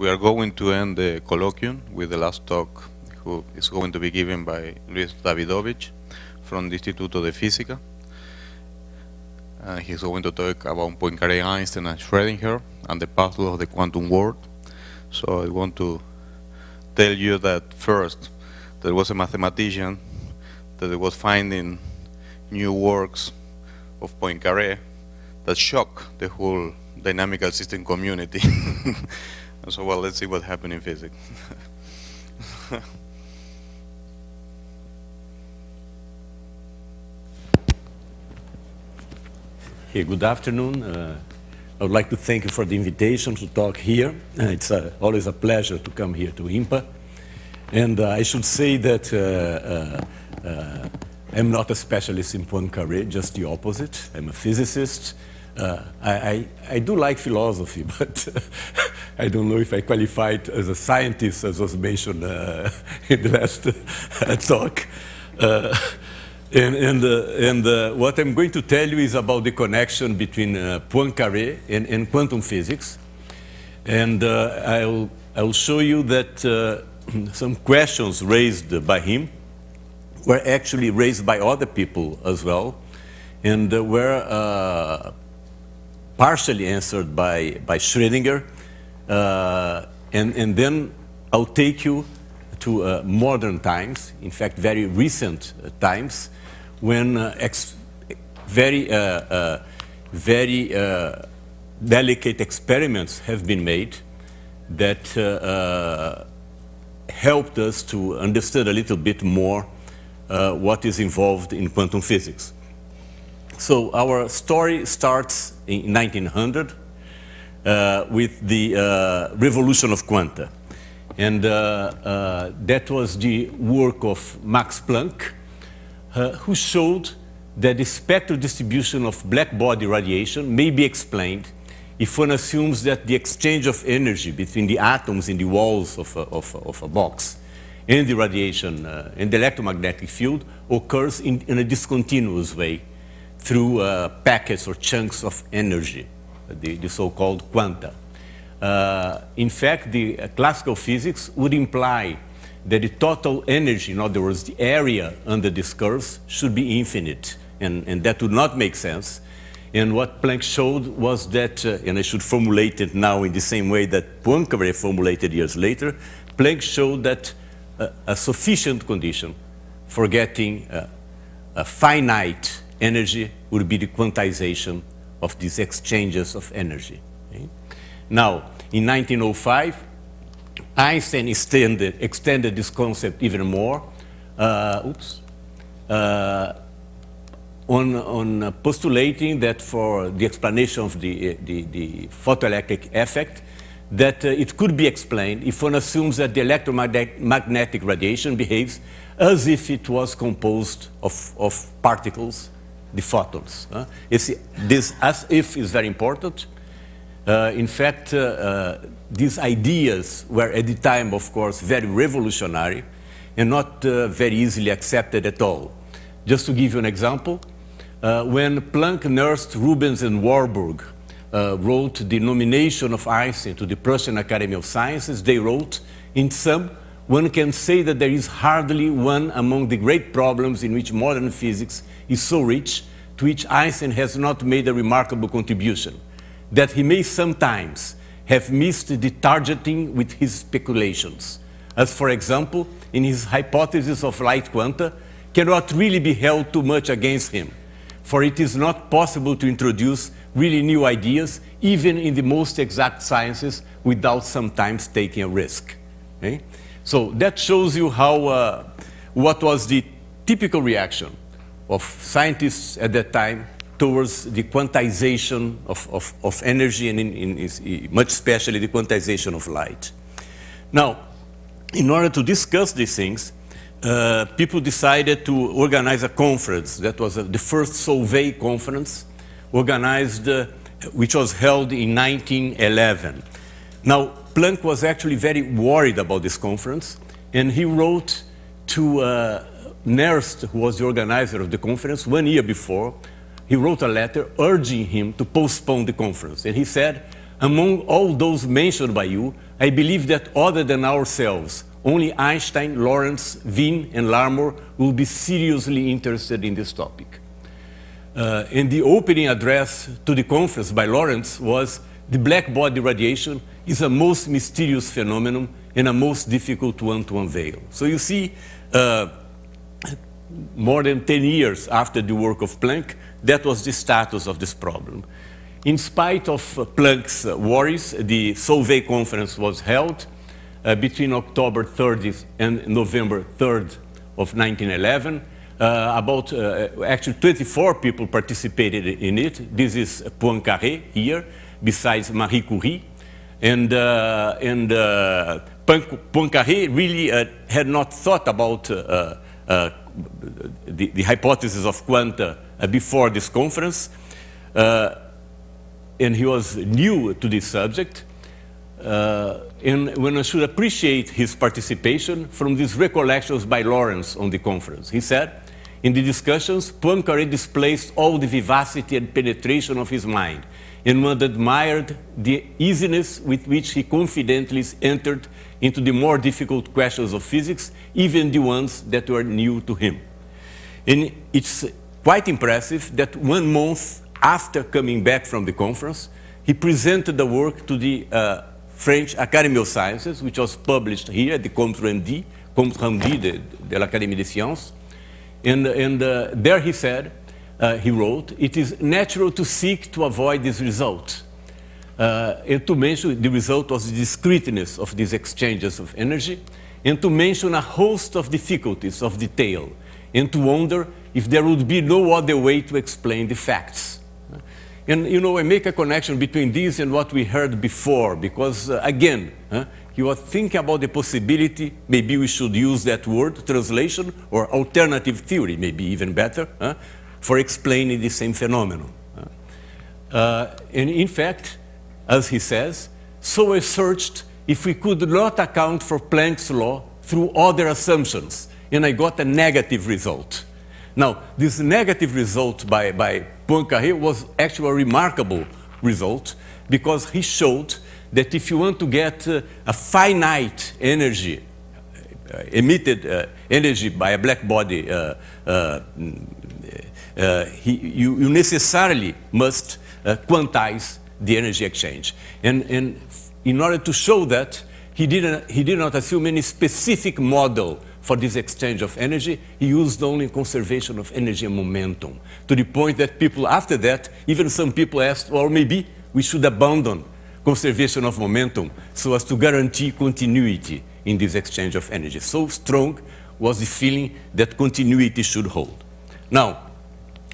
we are going to end the colloquium with the last talk who is going to be given by Luis Davidovich from the Instituto de Física. Uh, he's going to talk about Poincare Einstein and Schrödinger and the path of the quantum world. So I want to tell you that first, there was a mathematician that was finding new works of Poincare that shocked the whole dynamical system community. And so, well, let's see what happened in physics. Hey, good afternoon. Uh, I would like to thank you for the invitation to talk here. Uh, it's uh, always a pleasure to come here to IMPA. And uh, I should say that uh, uh, I'm not a specialist in Poincaré, just the opposite. I'm a physicist uh, I, I, do like philosophy, but I don't know if I qualified as a scientist, as was mentioned uh, in the last uh, talk. Uh, and and, uh, and what I'm going to tell you is about the connection between Poincaré and, and, quantum physics. And I'll, I'll show you that some questions raised by him were actually raised by other people as well, and were partially answered by, by Schrödinger. Uh, and, and then I'll take you to uh, modern times, in fact, very recent uh, times, when uh, very, uh, uh, very delicate experiments have been made that helped us to understand a little bit more what is involved in quantum physics. So our story starts in 1900 uh, with the uh, revolution of quanta. And uh, uh that was the work of Max Planck, uh, who showed that the spectral distribution of black body radiation may be explained if one assumes that the exchange of energy between the atoms in the walls of a, of a, of a box and the radiation uh, and the electromagnetic field occurs in, in a discontinuous way through uh, packets or chunks of energy, the, the so-called quanta. Uh, in fact, the uh, classical physics would imply that the total energy, in other words, the area under this curve, should be infinite. And, and that would not make sense. And what Planck showed was that, uh, and I should formulate it now in the same way that Poincaré formulated years later, Planck showed that a sufficient condition for getting uh, a finite energy would be the quantization of these exchanges of energy. Okay? Now, in 1905, Einstein extended, extended this concept even more. Uh, oops. Uh, on, on postulating that for the explanation of the, the, the photoelectric effect, that uh, it could be explained if one assumes that the electromagnetic radiation behaves as if it was composed of, of particles the photons. Uh, this as if is very important. Uh, in fact, uh, uh, these ideas were at the time, of course, very revolutionary and not uh, very easily accepted at all. Just to give you an example, when Planck nursed Rubens and Warburg uh, wrote the nomination of Einstein to the Prussian Academy of Sciences, they wrote, in sum, one can say that there is hardly one among the great problems in which modern physics is so rich, to which Einstein has not made a remarkable contribution, that he may sometimes have missed the targeting with his speculations, as for example, in his hypothesis of light quanta, cannot really be held too much against him, for it is not possible to introduce really new ideas, even in the most exact sciences, without sometimes taking a risk. Eh? So that shows you how, uh, what was the typical reaction of scientists at that time towards the quantization of, of, of energy and in, in, in, much especially the quantization of light. Now, in order to discuss these things, uh, people decided to organize a conference. That was a, uh, the first Solvay conference, organized, uh, which was held in 1911. Now, Planck was actually very worried about this conference, and he wrote to uh, Nerst, who was the organizer of the conference, one year before. He wrote a letter urging him to postpone the conference, and he said, among all those mentioned by you, I believe that other than ourselves, only Einstein, Lawrence, Wien, and Larmor will be seriously interested in this topic. Uh, and the opening address to the conference by Lawrence was the black body radiation is a most mysterious phenomenon and a most difficult one to unveil. So you see, uh, more than 10 years after the work of Planck, that was the status of this problem. In spite of Planck's worries, the Solvay conference was held uh, between October 30th and November 3rd of 1911. Uh, about, uh, actually 24 people participated in it. This is Poincaré here besides Marie Curie. And, uh, and uh, Poincaré really uh, had not thought about uh, uh, uh, the, the, hypothesis of quanta before this conference. and he was new to this subject. and one should appreciate his participation from these recollections by Lawrence on the conference. He said, in the discussions, Poincaré displays all the vivacity and penetration of his mind and one admired the easiness with which he confidently entered into the more difficult questions of physics, even the ones that were new to him. And it's quite impressive that one month after coming back from the conference, he presented the work to the uh, French Academy of Sciences, which was published here at the Compte Rendu, Compte Rendu de, de l'Académie des Sciences. And, and uh, there he said, uh, he wrote, it is natural to seek to avoid this result. Uh, and to mention the result was the discreteness of these exchanges of energy, and to mention a host of difficulties of detail, and to wonder if there would be no other way to explain the facts. Uh, and, you know, I make a connection between this and what we heard before, because, uh, again, uh, he was thinking about the possibility, maybe we should use that word, translation, or alternative theory, maybe even better, uh, for explaining the same phenomenon. Uh, and in fact, as he says, so I searched if we could not account for Planck's law through other assumptions, and I got a negative result. Now, this negative result by, by Poincaré was actually a remarkable result because he showed that if you want to get uh, a finite energy, uh, emitted uh, energy by a black body uh, uh, uh, he, you, you, necessarily must uh, quantize the energy exchange. And, and in order to show that, he, didn't, uh, he did not assume any specific model for this exchange of energy. He used only conservation of energy and momentum to the point that people after that, even some people asked, well, maybe we should abandon conservation of momentum so as to guarantee continuity in this exchange of energy. So strong was the feeling that continuity should hold. Now,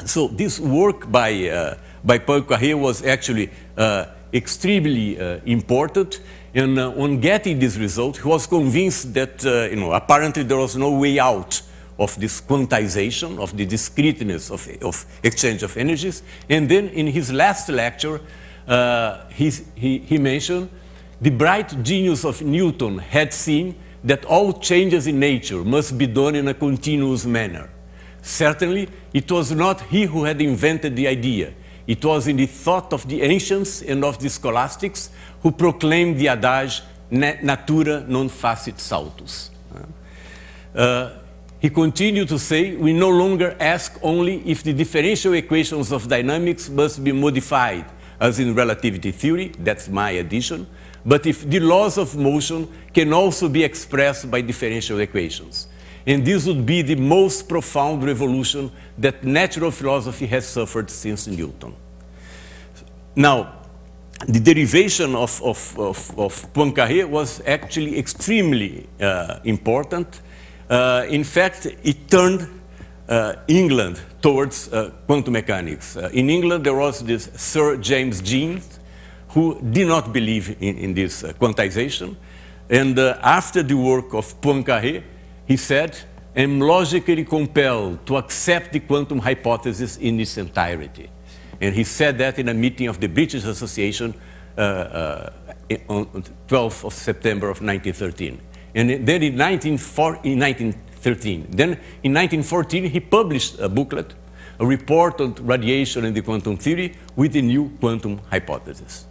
so this work by, uh, by Paul Carrier was actually uh, extremely uh, important. And uh, on getting this result, he was convinced that, uh, you know, apparently there was no way out of this quantization, of the discreteness of, of exchange of energies. And then in his last lecture, uh, he, he, he mentioned the bright genius of Newton had seen that all changes in nature must be done in a continuous manner. Certainly, it was not he who had invented the idea. It was in the thought of the ancients and of the scholastics who proclaimed the adage, natura non facit saltus. Uh, he continued to say, we no longer ask only if the differential equations of dynamics must be modified, as in relativity theory, that's my addition, but if the laws of motion can also be expressed by differential equations. And this would be the most profound revolution that natural philosophy has suffered since Newton. Now, the derivation of, of, of, of Poincaré was actually extremely uh, important. Uh, in fact, it turned uh, England towards uh, quantum mechanics. Uh, in England, there was this Sir James Jeans, who did not believe in, in this uh, quantization. And after the work of Poincaré, he said, I'm logically compelled to accept the quantum hypothesis in its entirety. And he said that in a meeting of the British Association uh, uh, on 12th of September of 1913. And then in, in 1913, then in 1914, he published a booklet, a report on radiation and the quantum theory with the new quantum hypothesis.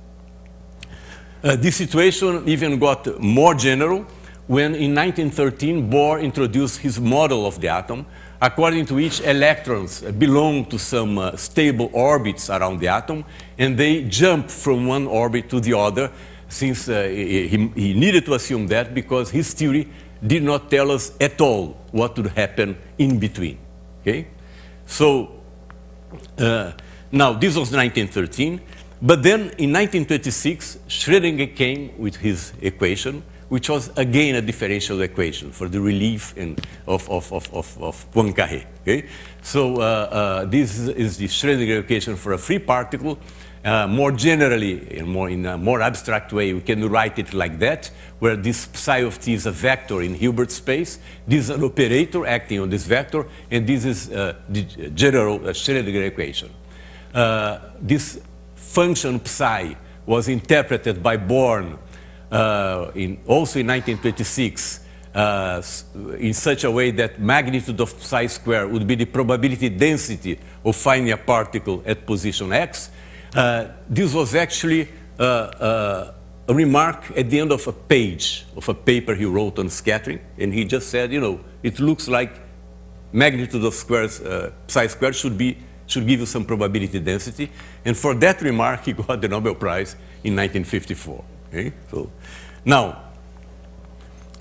Uh, this situation even got more general when in 1913 Bohr introduced his model of the atom, according to which electrons belong to some uh, stable orbits around the atom, and they jump from one orbit to the other, since uh, he, he, needed to assume that because his theory did not tell us at all what would happen in between. Okay? So, uh, now this was 1913, but then in 1926, Schrödinger came with his equation, which was again a differential equation for the relief in, of, of, of, of, of Poincaré. Okay? So uh, uh, this is the Schrödinger equation for a free particle. Uh, more generally, in, more, in a more abstract way, we can write it like that, where this psi of t is a vector in Hilbert space. This is an operator acting on this vector, and this is uh, the general uh, Schrödinger equation. Uh, this function psi was interpreted by Born uh, in, also in 1926, uh, in such a way that magnitude of psi square would be the probability density of finding a particle at position x. Uh, this was actually uh, uh, a remark at the end of a page of a paper he wrote on scattering, and he just said, you know, it looks like magnitude of squares, uh, psi square should be should give you some probability density, and for that remark he got the Nobel Prize in 1954. Okay? So, now,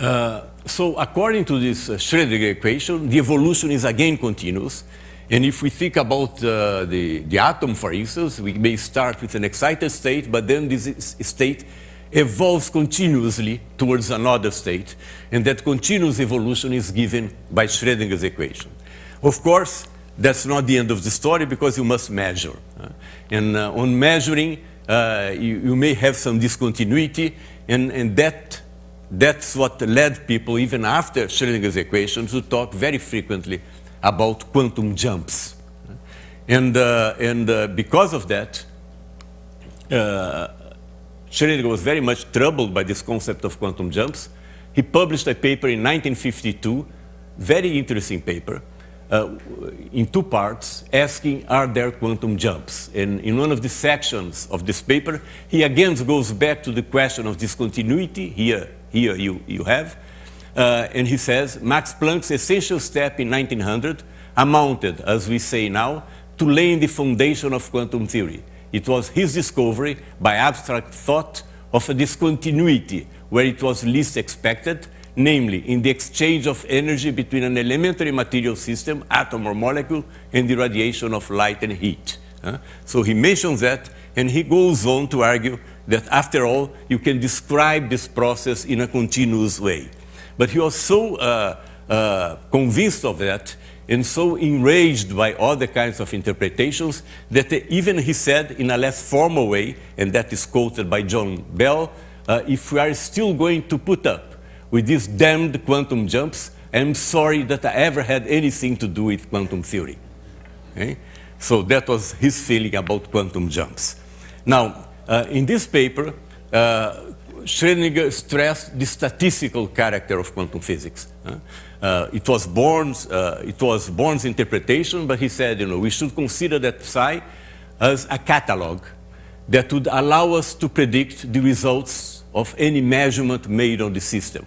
uh, so according to this uh, Schrödinger equation, the evolution is again continuous. And if we think about uh, the, the atom, for instance, we may start with an excited state, but then this state evolves continuously towards another state. And that continuous evolution is given by Schrödinger's equation. Of course, that's not the end of the story because you must measure. and uh, on measuring, uh, you, you, may have some discontinuity, and, and that, that's what led people, even after Schrödinger's equation, to talk very frequently about quantum jumps. And, uh, and uh, because of that, uh, Schrödinger was very much troubled by this concept of quantum jumps. He published a paper in 1952, very interesting paper, uh, in two parts asking are there quantum jumps and in one of the sections of this paper he again goes back to the question of discontinuity here here you, you have uh, and he says Max Planck's essential step in 1900 amounted as we say now to laying the foundation of quantum theory it was his discovery by abstract thought of a discontinuity where it was least expected namely in the exchange of energy between an elementary material system, atom or molecule, and the radiation of light and heat. Uh, so he mentions that, and he goes on to argue that after all, you can describe this process in a continuous way. But he was so uh, uh, convinced of that and so enraged by all the kinds of interpretations that even he said in a less formal way, and that is quoted by John Bell, uh, if we are still going to put up with these damned quantum jumps. I'm sorry that I ever had anything to do with quantum theory. Okay? Eh? So that was his feeling about quantum jumps. Now, uh, in this paper, uh, Schrödinger stressed the statistical character of quantum physics. Uh, it was Born's uh, it was Born's interpretation, but he said, you know, we should consider that psi as a catalog that would allow us to predict the results of any measurement made on the system.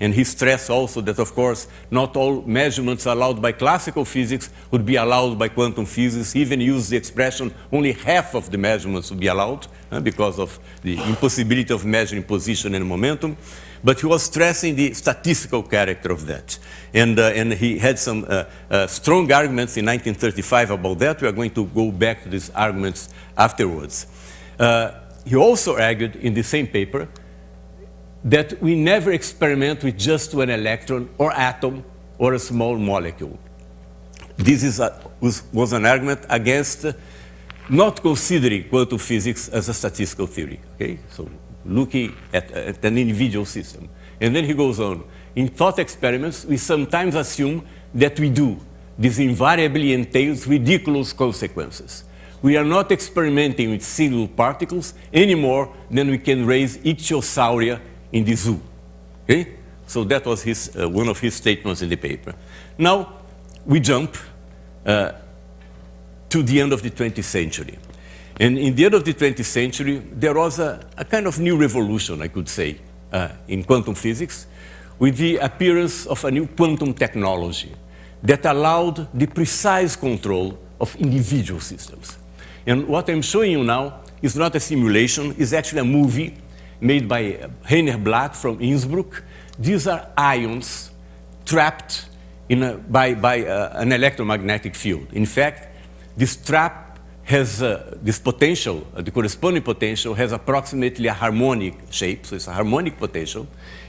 And he stressed also that, of course, not all measurements allowed by classical physics would be allowed by quantum physics. He even used the expression only half of the measurements would be allowed uh, because of the impossibility of measuring position and momentum. But he was stressing the statistical character of that. And, uh, and he had some uh, uh strong arguments in 1935 about that. We are going to go back to these arguments afterwards. Uh, he also argued in the same paper that we never experiment with just one electron or atom or a small molecule. This a, was, was, an argument against not considering quantum physics as a statistical theory. Okay? So looking at, at an individual system. And then he goes on. In thought experiments, we sometimes assume that we do. This invariably entails ridiculous consequences. We are not experimenting with single particles any more than we can raise ichthyosauria in the zoo. Okay? So that was his, uh, one of his statements in the paper. Now, we jump uh, to the end of the 20th century. And in the end of the 20th century, there was a, a kind of new revolution, I could say, uh, in quantum physics, with the appearance of a new quantum technology that allowed the precise control of individual systems. And what I'm showing you now is not a simulation, it's actually a movie made by Heiner Black from Innsbruck. These are ions trapped a, by, by uh, an electromagnetic field. In fact, this trap has uh, this potential, uh, the corresponding potential has approximately a harmonic shape, so it's a harmonic potential.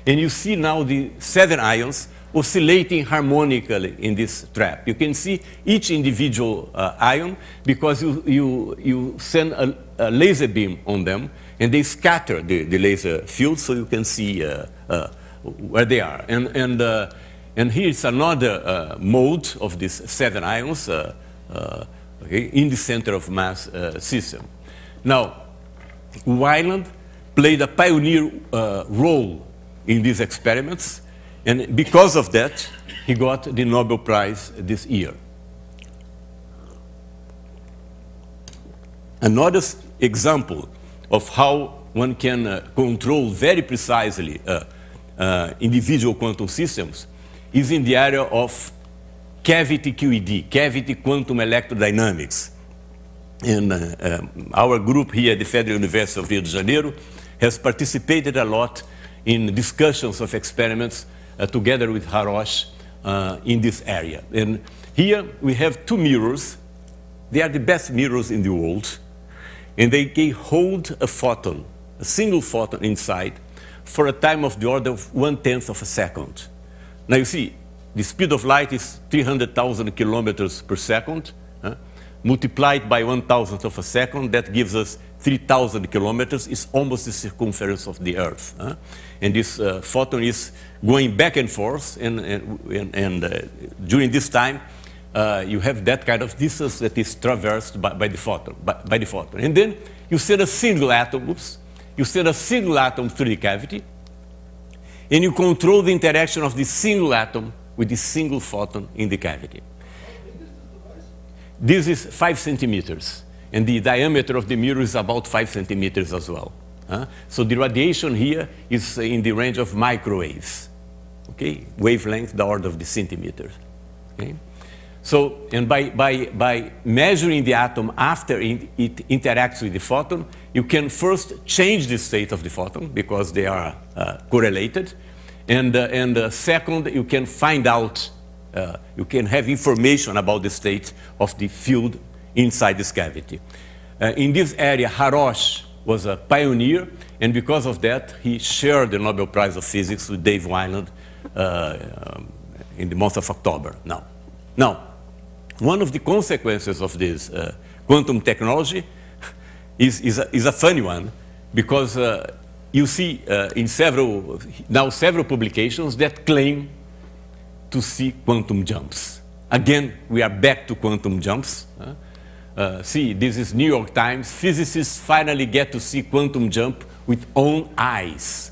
And you see now the seven ions oscillating harmonically in this trap. You can see each individual uh, ion because you, you, you send a, a laser beam on them and they scatter the, the laser field so you can see uh, uh, where they are. And, and, uh, and here is another mode of these seven ions okay, in the center of mass system. Now, Wyland played a pioneer role in these experiments, and because of that, he got the Nobel Prize this year. Another example of how one can uh, control very precisely uh, uh, individual quantum systems is in the area of cavity QED, cavity quantum electrodynamics. And uh, um, our group here at the Federal University of Rio de Janeiro has participated a lot in discussions of experiments together with Harosh in this area. And here we have two mirrors. They are the best mirrors in the world and they can hold a photon, a single photon inside, for a time of the order of one-tenth of a second. Now you see, the speed of light is 300,000 kilometers per second. Huh? Multiplied by one thousandth of a second, that gives us 3,000 kilometers. It's almost the circumference of the Earth. Huh? And this uh, photon is going back and forth, and, and, and, and uh, during this time, uh, you have that kind of distance that is traversed by, by the photon, by, by, the photon. And then you send a single atom, oops, you send a single atom through the cavity, and you control the interaction of the single atom with the single photon in the cavity. This is five centimeters, and the diameter of the mirror is about five centimeters as well. so the radiation here is uh, in the range of microwaves, okay? Wavelength, the order of the centimeters, okay? So, and by, by, by measuring the atom after it, it, interacts with the photon, you can first change the state of the photon because they are uh, correlated. And, uh, and uh, second, you can find out, uh, you can have information about the state of the field inside this cavity. Uh, in this area, Harosh was a pioneer, and because of that, he shared the Nobel Prize of Physics with Dave Wineland uh, um, in the month of October now. Now, one of the consequences of this uh, quantum technology is, is, a, is a funny one because uh, you see uh, in several, now several publications that claim to see quantum jumps. Again, we are back to quantum jumps. Uh, see, this is New York Times. Physicists finally get to see quantum jump with own eyes.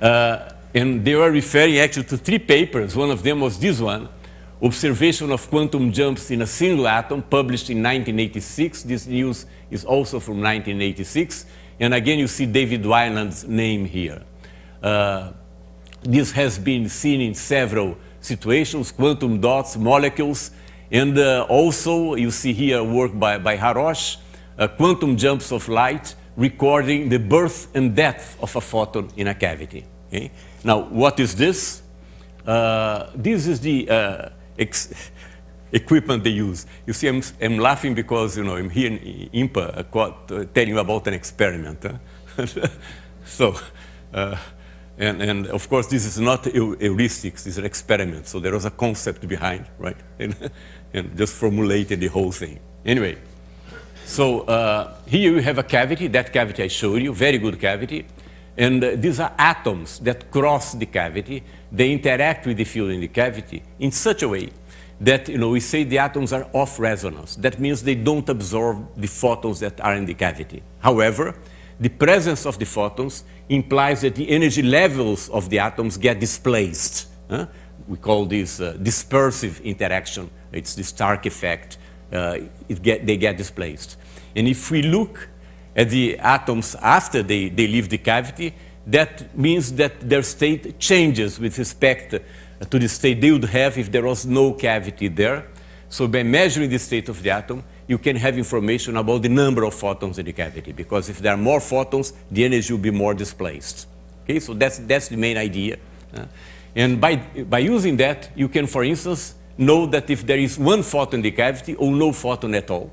Uh, and they were referring actually to three papers. One of them was this one, Observation of quantum jumps in a single atom, published in 1986. This news is also from 1986. And again, you see David Weiland's name here. Uh, this has been seen in several situations, quantum dots, molecules, and uh, also you see here work by, by Harosh, uh, quantum jumps of light recording the birth and death of a photon in a cavity. Okay? Now, what is this? Uh, this is the uh, equipment they use. You see, I'm, I'm, laughing because, you know, I'm here in IMPA uh, telling you about an experiment. Huh? so, uh, and, and, of course, this is not heuristics, this is an experiment. So there was a concept behind, right? And, and just formulated the whole thing. Anyway, so uh, here you have a cavity, that cavity I showed you, very good cavity. And uh, these are atoms that cross the cavity they interact with the field in the cavity in such a way that you know, we say the atoms are off resonance. That means they don't absorb the photons that are in the cavity. However, the presence of the photons implies that the energy levels of the atoms get displaced. Huh? We call this uh, dispersive interaction. It's the Stark effect. Uh, get, they get displaced. And if we look at the atoms after they, they leave the cavity, that means that their state changes with respect to the state they would have if there was no cavity there. So by measuring the state of the atom, you can have information about the number of photons in the cavity, because if there are more photons, the energy will be more displaced. Okay, so that's, that's the main idea. Uh, and by, by using that, you can, for instance, know that if there is one photon in the cavity or no photon at all,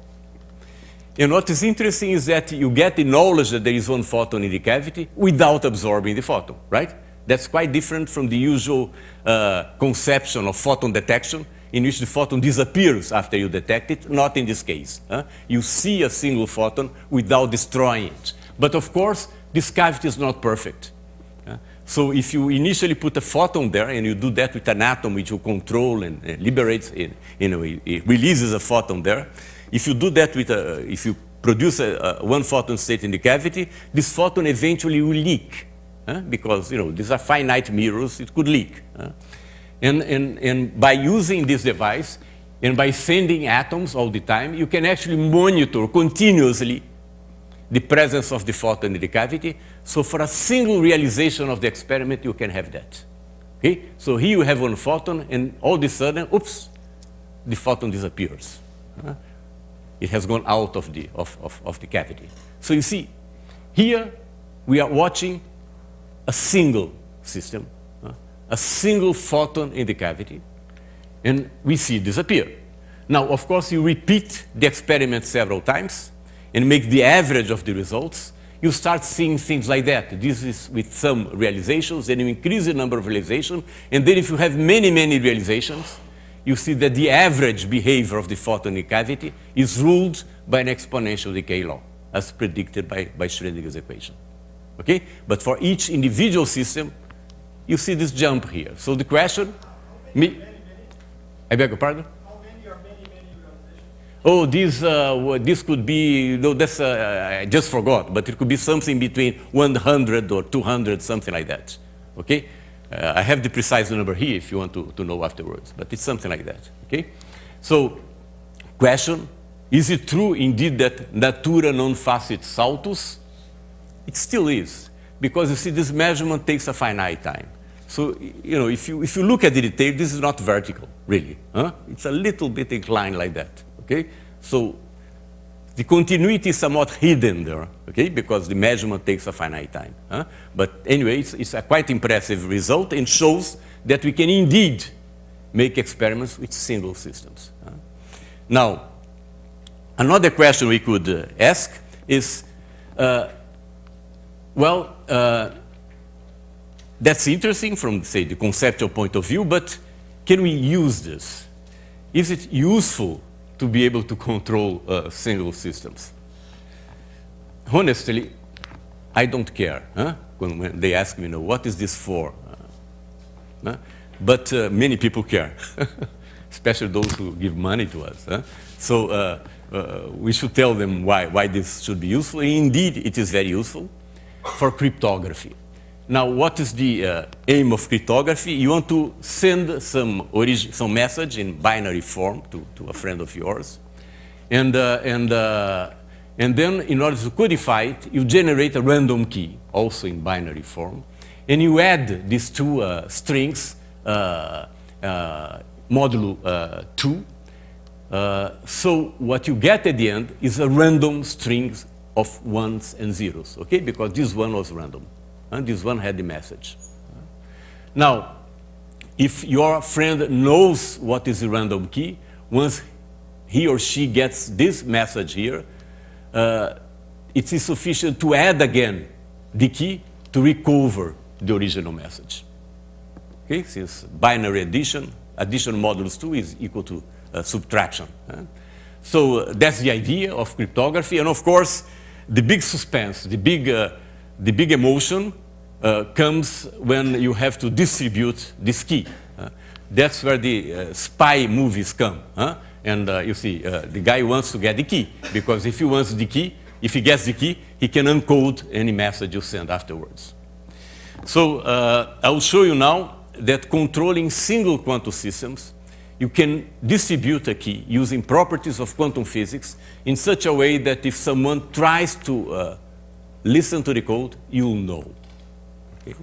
and what is interesting is that you get the knowledge that there is one photon in the cavity without absorbing the photon, right? That's quite different from the usual uh, conception of photon detection, in which the photon disappears after you detect it. Not in this case. Huh? You see a single photon without destroying it. But of course, this cavity is not perfect. So if you initially put a photon there and you do that with an atom which you control and, and liberates, it, you know, it releases a photon there, if you do that with a, uh, if you produce a, a uh, one photon state in the cavity, this photon eventually will leak because, you know, these are finite mirrors, it could leak. And, and, and by using this device and by sending atoms all the time, you can actually monitor continuously the presence of the photon in the cavity. So for a single realization of the experiment, you can have that. Okay? So here you have one photon, and all of a sudden, oops, the photon disappears. Uh it has gone out of the, of, of, of the cavity. So you see, here we are watching a single system, uh, a single photon in the cavity, and we see it disappear. Now, of course, you repeat the experiment several times and make the average of the results, you start seeing things like that. This is with some realizations, then you increase the number of realizations, and then if you have many, many realizations, you see that the average behavior of the photonic cavity is ruled by an exponential decay law, as predicted by, by Schrödinger's equation. Okay? But for each individual system, you see this jump here. So the question, many, many, many? I beg your pardon? Oh, this, uh, this could be, no, that's, uh, I just forgot, but it could be something between 100 or 200, something like that. Okay? Uh, I have the precise number here if you want to, to know afterwards, but it's something like that, okay? So, question, is it true indeed that natura non facit saltus? It still is, because you see this measurement takes a finite time. So, you know, if you, if you look at the detail, this is not vertical, really. Huh? It's a little bit inclined like that, okay? So the continuity is somewhat hidden there, okay, because the measurement takes a finite time. Huh? But anyway, it's, it's a quite impressive result and shows that we can indeed make experiments with single systems. Huh? Now, another question we could uh, ask is, uh, well, uh, that's interesting from, say, the conceptual point of view, but can we use this? Is it useful to be able to control uh, single systems. Honestly, I don't care huh? when, when, they ask me, you know, what is this for? Uh, but uh, many people care, especially those who give money to us. Huh? So uh, uh, we should tell them why, why this should be useful. Indeed, it is very useful for cryptography. Now, what is the uh, aim of cryptography? You want to send some, some message in binary form to, to a friend of yours. And, uh, and, uh, and then, in order to codify it, you generate a random key, also in binary form. And you add these two uh, strings, uh, uh, modulo 2. so what you get at the end is a random string of ones and zeros, okay? Because this one was random. And this one had the message. Now, if your friend knows what is the random key, once he or she gets this message here, uh, it is sufficient to add again the key to recover the original message. Okay, since binary addition, addition modulus 2 is equal to uh, subtraction. So uh, that's the idea of cryptography. And of course, the big suspense, the big uh, the big emotion uh, comes when you have to distribute this key. Uh, that's where the uh, spy movies come. Huh? And uh, you see, uh, the guy wants to get the key, because if he wants the key, if he gets the key, he can encode any message you send afterwards. So I'll show you now that controlling single quantum systems, you can distribute a key using properties of quantum physics in such a way that if someone tries to listen to the code, you'll know. Okay?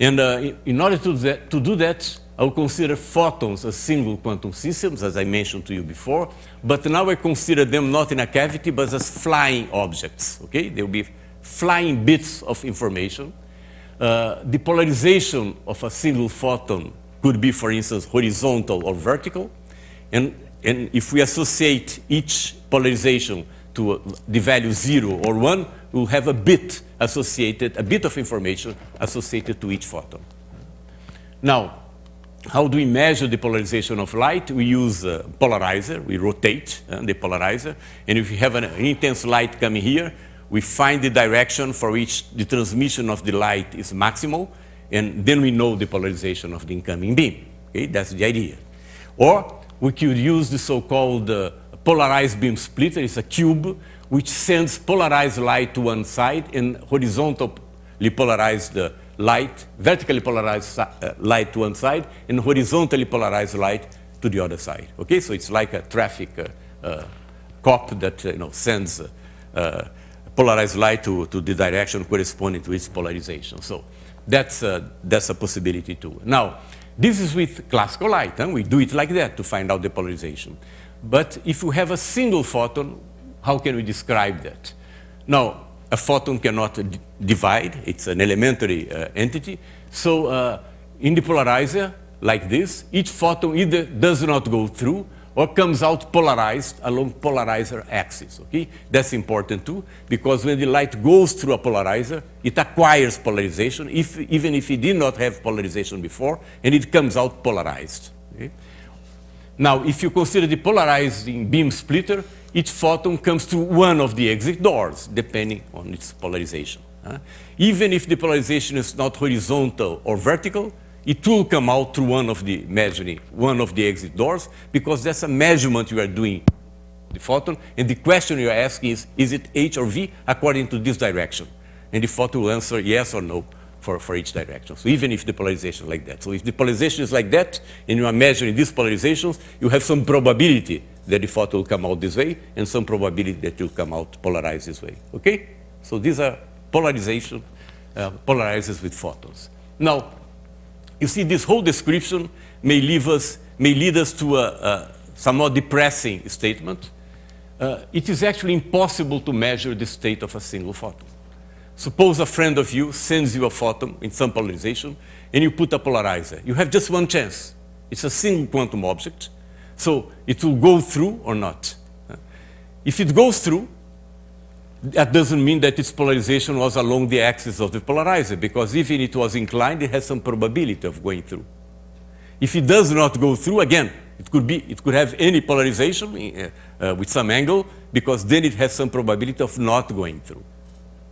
And uh, in order to, that, to do that, I'll consider photons as single quantum systems, as I mentioned to you before, but now I consider them not in a cavity, but as flying objects, okay? They'll be flying bits of information. Uh, the polarization of a single photon could be, for instance, horizontal or vertical, and, and if we associate each polarization to uh, the value zero or one, will have a bit associated, a bit of information associated to each photon. Now, how do we measure the polarization of light? We use a polarizer, we rotate uh, the polarizer, and if you have an, intense light coming here, we find the direction for which the transmission of the light is maximal, and then we know the polarization of the incoming beam. Okay? That's the idea. Or we could use the so-called uh, polarized beam splitter. It's a cube which sends polarized light to one side and horizontally polarized uh, light, vertically polarized uh, light to one side, and horizontally polarized light to the other side. Okay, so it's like a traffic uh, uh, cop that uh, you know sends uh, polarized light to, to the direction corresponding to its polarization. So that's that's a possibility too. Now, this is with classical light, and huh? we do it like that to find out the polarization. But if you have a single photon, how can we describe that? Now, a photon cannot divide. It's an elementary uh, entity. So uh, in the polarizer, like this, each photon either does not go through or comes out polarized along polarizer axis, okay? That's important too, because when the light goes through a polarizer, it acquires polarization, if, even if it did not have polarization before, and it comes out polarized. Okay? Now, if you consider the polarizing beam splitter, each photon comes to one of the exit doors, depending on its polarization. Uh, even if the polarization is not horizontal or vertical, it will come out through one of the measuring, one of the exit doors, because that's a measurement you are doing the photon, and the question you are asking is, is it H or V according to this direction? And the photon will answer yes or no for, for each direction. So even if the polarization is like that. So if the polarization is like that, and you are measuring these polarizations, you have some probability that the photo will come out this way, and some probability that it will come out polarized this way. Okay? So these are polarization, uh, polarizes with photons. Now, you see, this whole description may, leave us, may lead us to a, a somewhat depressing statement. Uh, it is actually impossible to measure the state of a single photon. Suppose a friend of you sends you a photon in some polarization, and you put a polarizer. You have just one chance. It's a single quantum object, so it will go through or not. If it goes through, that doesn't mean that its polarization was along the axis of the polarizer, because even if it was inclined, it has some probability of going through. If it does not go through, again, it could, be, it could have any polarization uh, with some angle, because then it has some probability of not going through.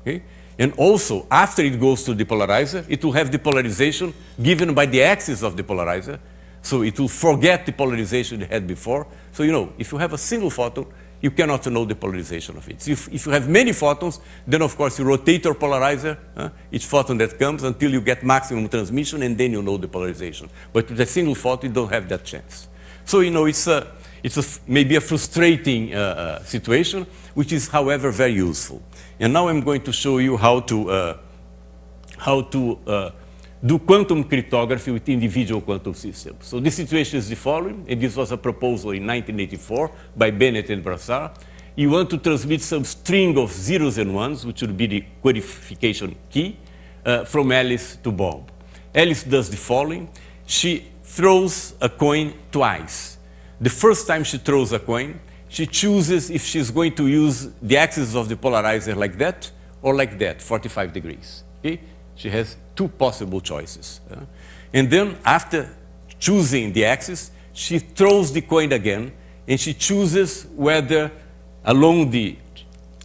Okay? And also, after it goes to the polarizer, it will have the polarization given by the axis of the polarizer. So it will forget the polarization it had before. So, you know, if you have a single photon, you cannot know the polarization of it. So if, if you have many photons, then of course you rotate your polarizer, uh, each photon that comes, until you get maximum transmission, and then you know the polarization. But with a single photon, you don't have that chance. So, you know, it's a, it's a, maybe a frustrating uh, uh, situation, which is, however, very useful. And now I'm going to show you how to, uh, how to uh, do quantum cryptography with individual quantum systems. So the situation is the following, and this was a proposal in 1984 by Bennett and Brassard. You want to transmit some string of zeros and ones, which would be the codification key, uh, from Alice to Bob. Alice does the following. She throws a coin twice the first time she throws a coin, she chooses if she's going to use the axis of the polarizer like that or like that, 45 degrees. Okay? She has two possible choices. and then after choosing the axis, she throws the coin again and she chooses whether along the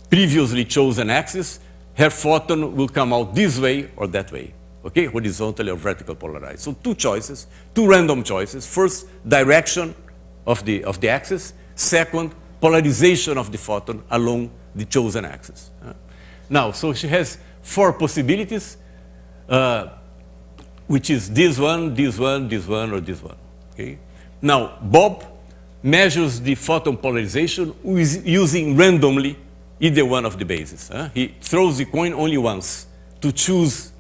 previously chosen axis, her photon will come out this way or that way, okay? Horizontally or vertical polarized. So two choices, two random choices. First, direction of the, of the axis. Second, polarization of the photon along the chosen axis. Uh, now, so she has four possibilities, uh, which is this one, this one, this one, or this one. Okay? Now, Bob measures the photon polarization using randomly either one of the bases. He throws the coin only once to choose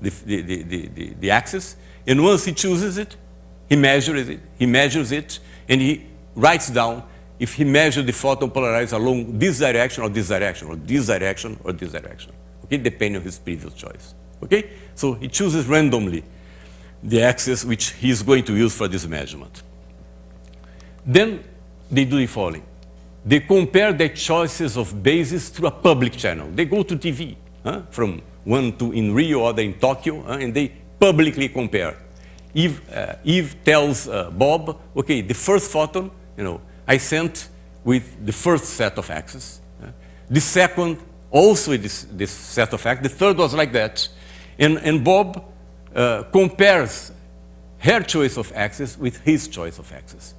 the, the, the, the, the axis, and once he chooses it, he measures it, he measures it, and he writes down if he measures the photon polarized along this direction or this direction, or this direction or this direction, okay, depending on his previous choice. Okay? So he chooses randomly the axis which he is going to use for this measurement. Then they do the following. They compare their choices of bases through a public channel. They go to TV, huh? from one to in Rio, other in Tokyo, huh? and they publicly compare Eve, uh, Eve tells uh, Bob, okay, the first photon, you know, I sent with the first set of axes. Uh, the second, also this, this set of axes. The third was like that. And, and Bob uh, compares her choice of axes with his choice of axes.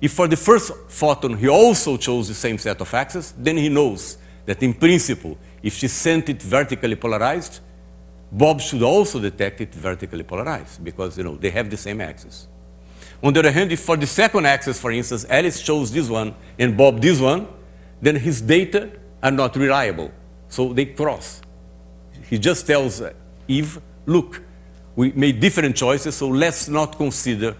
If for the first photon he also chose the same set of axes, then he knows that in principle, if she sent it vertically polarized, Bob should also detect it vertically polarized because you know they have the same axis. On the other hand, if for the second axis, for instance, Alice chose this one and Bob this one, then his data are not reliable. So they cross. He just tells Eve, look, we made different choices, so let's not consider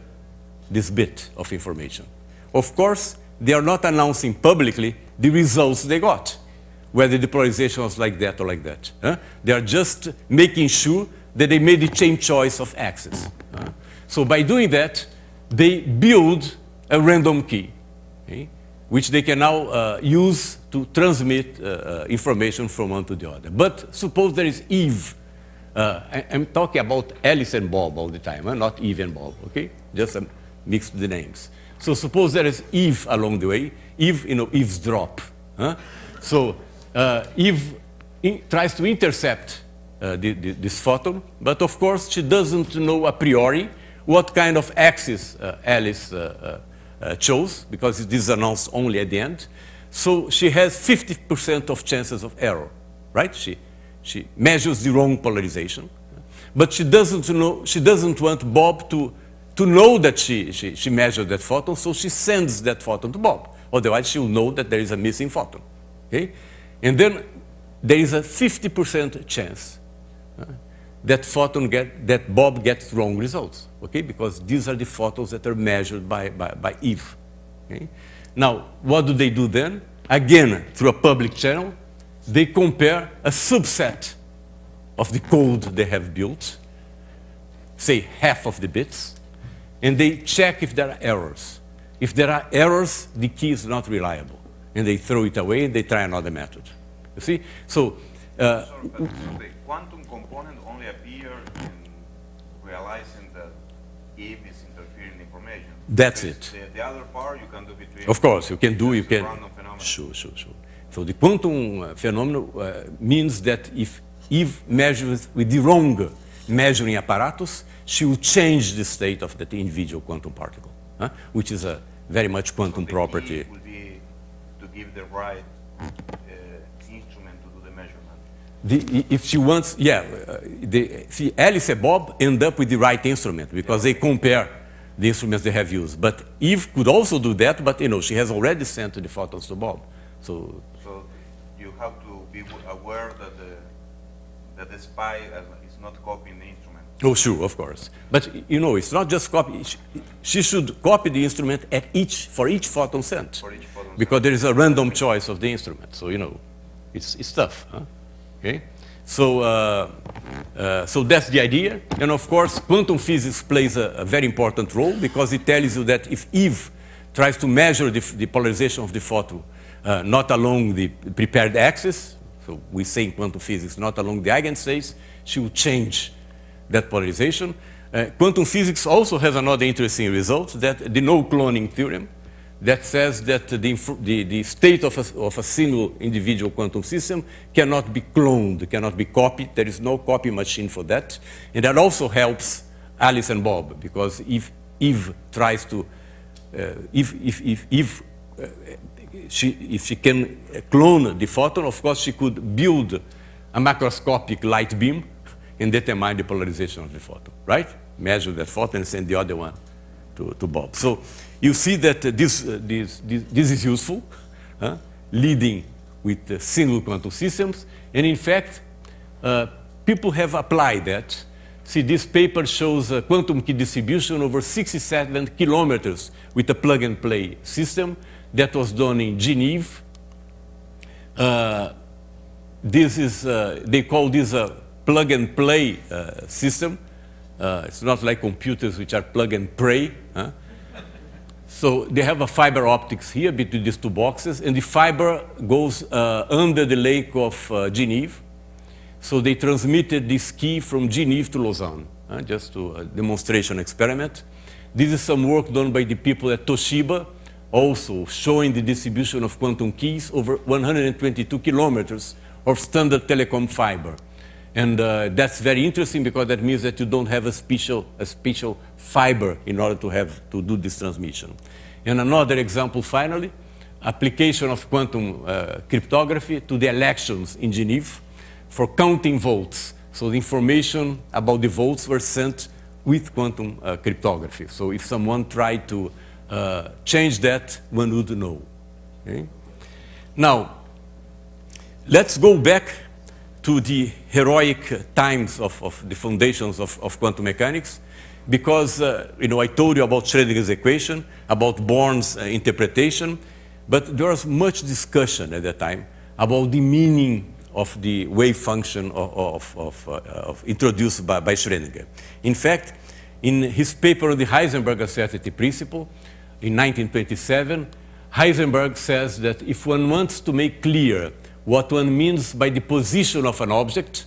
this bit of information. Of course, they are not announcing publicly the results they got. Whether the polarization was like that or like that. Huh? They are just making sure that they made the same choice of axis. Huh? So by doing that, they build a random key, okay? which they can now uh, use to transmit uh, uh information from one to the other. But suppose there is Eve. Uh, I, am talking about Alice and Bob all the time, huh? not Eve and Bob, okay? Just um, the names. So suppose there is Eve along the way, Eve, you know, eavesdrop. Huh? So uh, Eve in, tries to intercept uh, the, the, this photon, but of course she doesn't know a priori what kind of axis uh, Alice chose, because it is announced only at the end. So she has 50% of chances of error, right? She, she measures the wrong polarization. But she doesn't, know, she doesn't want Bob to, to know that she, she, she measured that photon, so she sends that photon to Bob. Otherwise, she'll know that there is a missing photon. Okay? And then there is a 50% chance uh, that photon get, that Bob gets wrong results, okay? Because these are the photons that are measured by, by, by Eve, okay? Now, what do they do then? Again, through a public channel, they compare a subset of the code they have built, say half of the bits, and they check if there are errors. If there are errors, the key is not reliable and they throw it away and they try another method. You see? So, uh, Sorry, but the quantum component only appears in realizing that if is interfering information. That's it. The, the, other part you can do between. Of course, you can do, you can. Sure, sure, sure. So the quantum uh, phenomenon uh, means that if Eve measures with the wrong measuring apparatus, she will change the state of that individual quantum particle, huh? which is a very much quantum so property give the right uh, instrument to do the measurement. The, if she wants, yeah, uh, the, see, Alice and Bob end up with the right instrument because yeah. they compare the instruments they have used. But Eve could also do that, but you know, she has already sent the photons to Bob. So, so you have to be aware that the, that the spy is not copying the instrument. Oh, sure, of course. But you know, it's not just copy. She, she should copy the instrument at each for each photon sent. For each because there is a random choice of the instrument. So, you know, it's, it's tough. Huh? Okay? So, uh, uh, so that's the idea. And of course, quantum physics plays a, a, very important role because it tells you that if Eve tries to measure the, the polarization of the photo uh, not along the prepared axis, so we say in quantum physics, not along the eigenstates, she will change that polarization. Uh, quantum physics also has another interesting result, that the no-cloning theorem, that says that the, the, the state of a, of a, single individual quantum system cannot be cloned, cannot be copied. There is no copy machine for that. And that also helps Alice and Bob, because if Eve tries to, uh, if, if, if, if, uh, she, if she can clone the photon, of course she could build a macroscopic light beam and determine the polarization of the photon, right? Measure that photon and send the other one to, to Bob. So you see that this, uh, this, this, this, is useful, leading with single quantum systems. And in fact, uh, people have applied that. See, this paper shows a quantum key distribution over 67 kilometers with a plug-and-play system that was done in Geneva. Uh, this is, uh, they call this a plug-and-play uh, system. Uh, it's not like computers which are plug-and-play. Huh? So they have a fiber optics here between these two boxes, and the fiber goes uh, under the lake of uh, Geneva. So they transmitted this key from Geneva to Lausanne, uh, just to a uh, demonstration experiment. This is some work done by the people at Toshiba, also showing the distribution of quantum keys over 122 kilometers of standard telecom fiber. And uh, that's very interesting because that means that you don't have a special, a special fiber in order to, have, to do this transmission. And another example, finally, application of quantum uh, cryptography to the elections in Geneva for counting votes. So the information about the votes were sent with quantum uh, cryptography. So if someone tried to uh, change that, one would know. Okay? Now, let's go back to the heroic times of, of the foundations of, of quantum mechanics because, uh, you know, I told you about Schrödinger's equation, about Born's uh, interpretation, but there was much discussion at that time about the meaning of the wave function of, of, uh, of introduced by, by Schrödinger. In fact, in his paper on the Heisenberg uncertainty principle in 1927, Heisenberg says that if one wants to make clear what one means by the position of an object,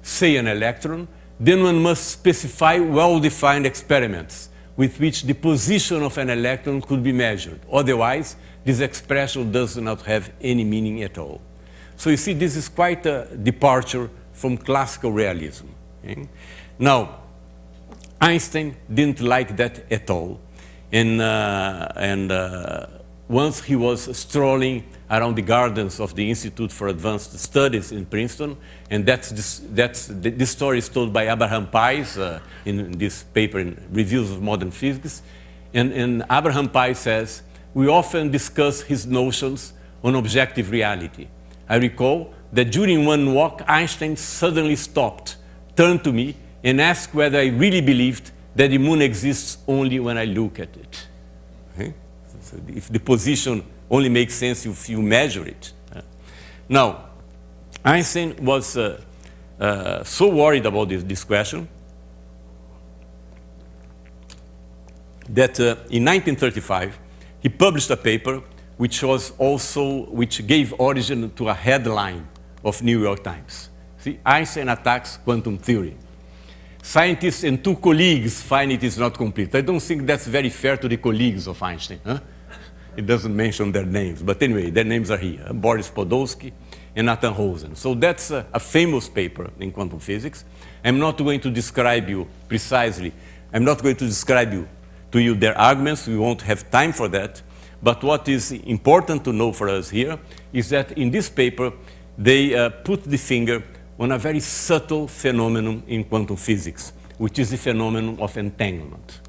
say an electron, then one must specify well-defined experiments with which the position of an electron could be measured. Otherwise, this expression does not have any meaning at all. So you see, this is quite a departure from classical realism. Okay? Eh? Now, Einstein didn't like that at all. And, uh, and uh, once he was strolling around the gardens of the Institute for Advanced Studies in Princeton, and that's this, that's, this story is told by Abraham Pais uh, in this paper in Reviews of Modern Physics. And, and Abraham Pais says, we often discuss his notions on objective reality. I recall that during one walk, Einstein suddenly stopped, turned to me, and asked whether I really believed that the moon exists only when I look at it. So if the position only makes sense if you measure it. Now, Einstein was uh, uh, so worried about this, this question that uh, in 1935 he published a paper which was also which gave origin to a headline of New York Times. See, Einstein attacks quantum theory. Scientists and two colleagues find it is not complete. I don't think that's very fair to the colleagues of Einstein. Huh? it doesn't mention their names. But anyway, their names are here, Boris Podolsky and Nathan Rosen. So that's a, a famous paper in quantum physics. I'm not going to describe you precisely. I'm not going to describe you to you their arguments. We won't have time for that. But what is important to know for us here is that in this paper, they uh, put the finger on a very subtle phenomenon in quantum physics, which is the phenomenon of entanglement.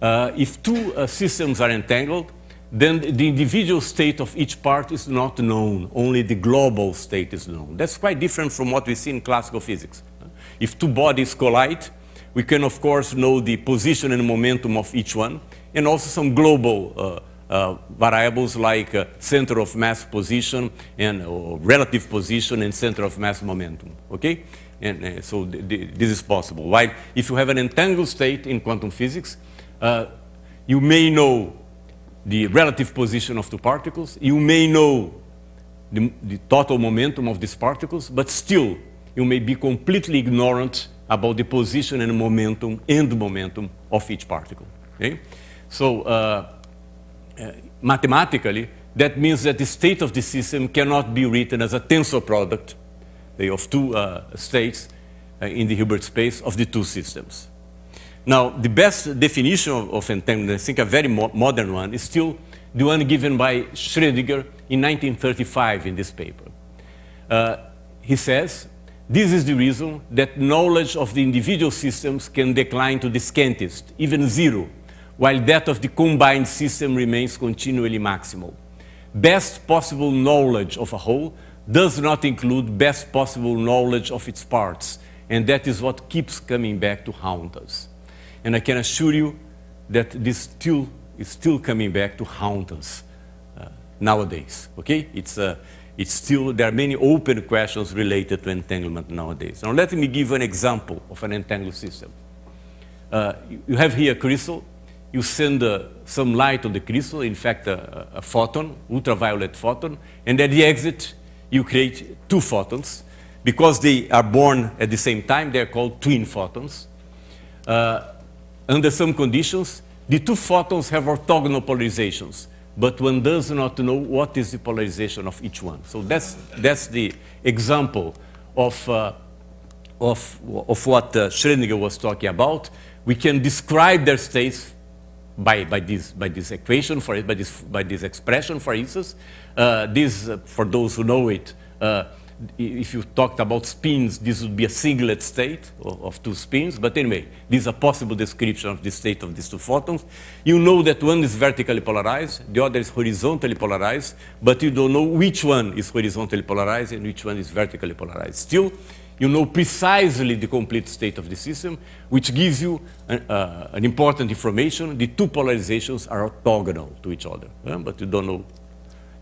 Uh, if two uh, systems are entangled, then the individual state of each part is not known. Only the global state is known. That's quite different from what we see in classical physics. If two bodies collide, we can, of course, know the position and momentum of each one, and also some global uh, uh, variables like uh, center of mass position and relative position and center of mass momentum. Okay? And uh, so th th this is possible. While if you have an entangled state in quantum physics, uh, you may know the relative position of two particles. You may know the, the, total momentum of these particles, but still you may be completely ignorant about the position and momentum and momentum of each particle. Okay? So uh, uh, mathematically, that means that the state of the system cannot be written as a tensor product uh, of two uh, states uh, in the Hilbert space of the two systems. Now, the best definition of, of entanglement, I think a very mo modern one, is still the one given by Schrödinger in 1935 in this paper. Uh, he says, this is the reason that knowledge of the individual systems can decline to the scantest, even zero, while that of the combined system remains continually maximal. Best possible knowledge of a whole does not include best possible knowledge of its parts, and that is what keeps coming back to haunt us. And I can assure you that this still is still coming back to haunt us uh, nowadays. Okay? It's, uh, it's still, there are many open questions related to entanglement nowadays. Now let me give an example of an entangled system. Uh, you have here a crystal. You send uh, some light on the crystal, in fact, a, a photon, ultraviolet photon, and at the exit, you create two photons. Because they are born at the same time, they are called twin photons. Uh, under some conditions, the two photons have orthogonal polarizations, but one does not know what is the polarization of each one. So that's, that's the example of, uh, of, of what uh, Schrödinger was talking about. We can describe their states by, by, this, by this equation, for it, by, this, by this expression, for instance. Uh, this, uh, for those who know it, uh, if you talked about spins, this would be a singlet state of, two spins. But anyway, this is a possible description of the state of these two photons. You know that one is vertically polarized, the other is horizontally polarized, but you don't know which one is horizontally polarized and which one is vertically polarized. Still, you know precisely the complete state of the system, which gives you an, uh, an important information. The two polarizations are orthogonal to each other, yeah? but you don't know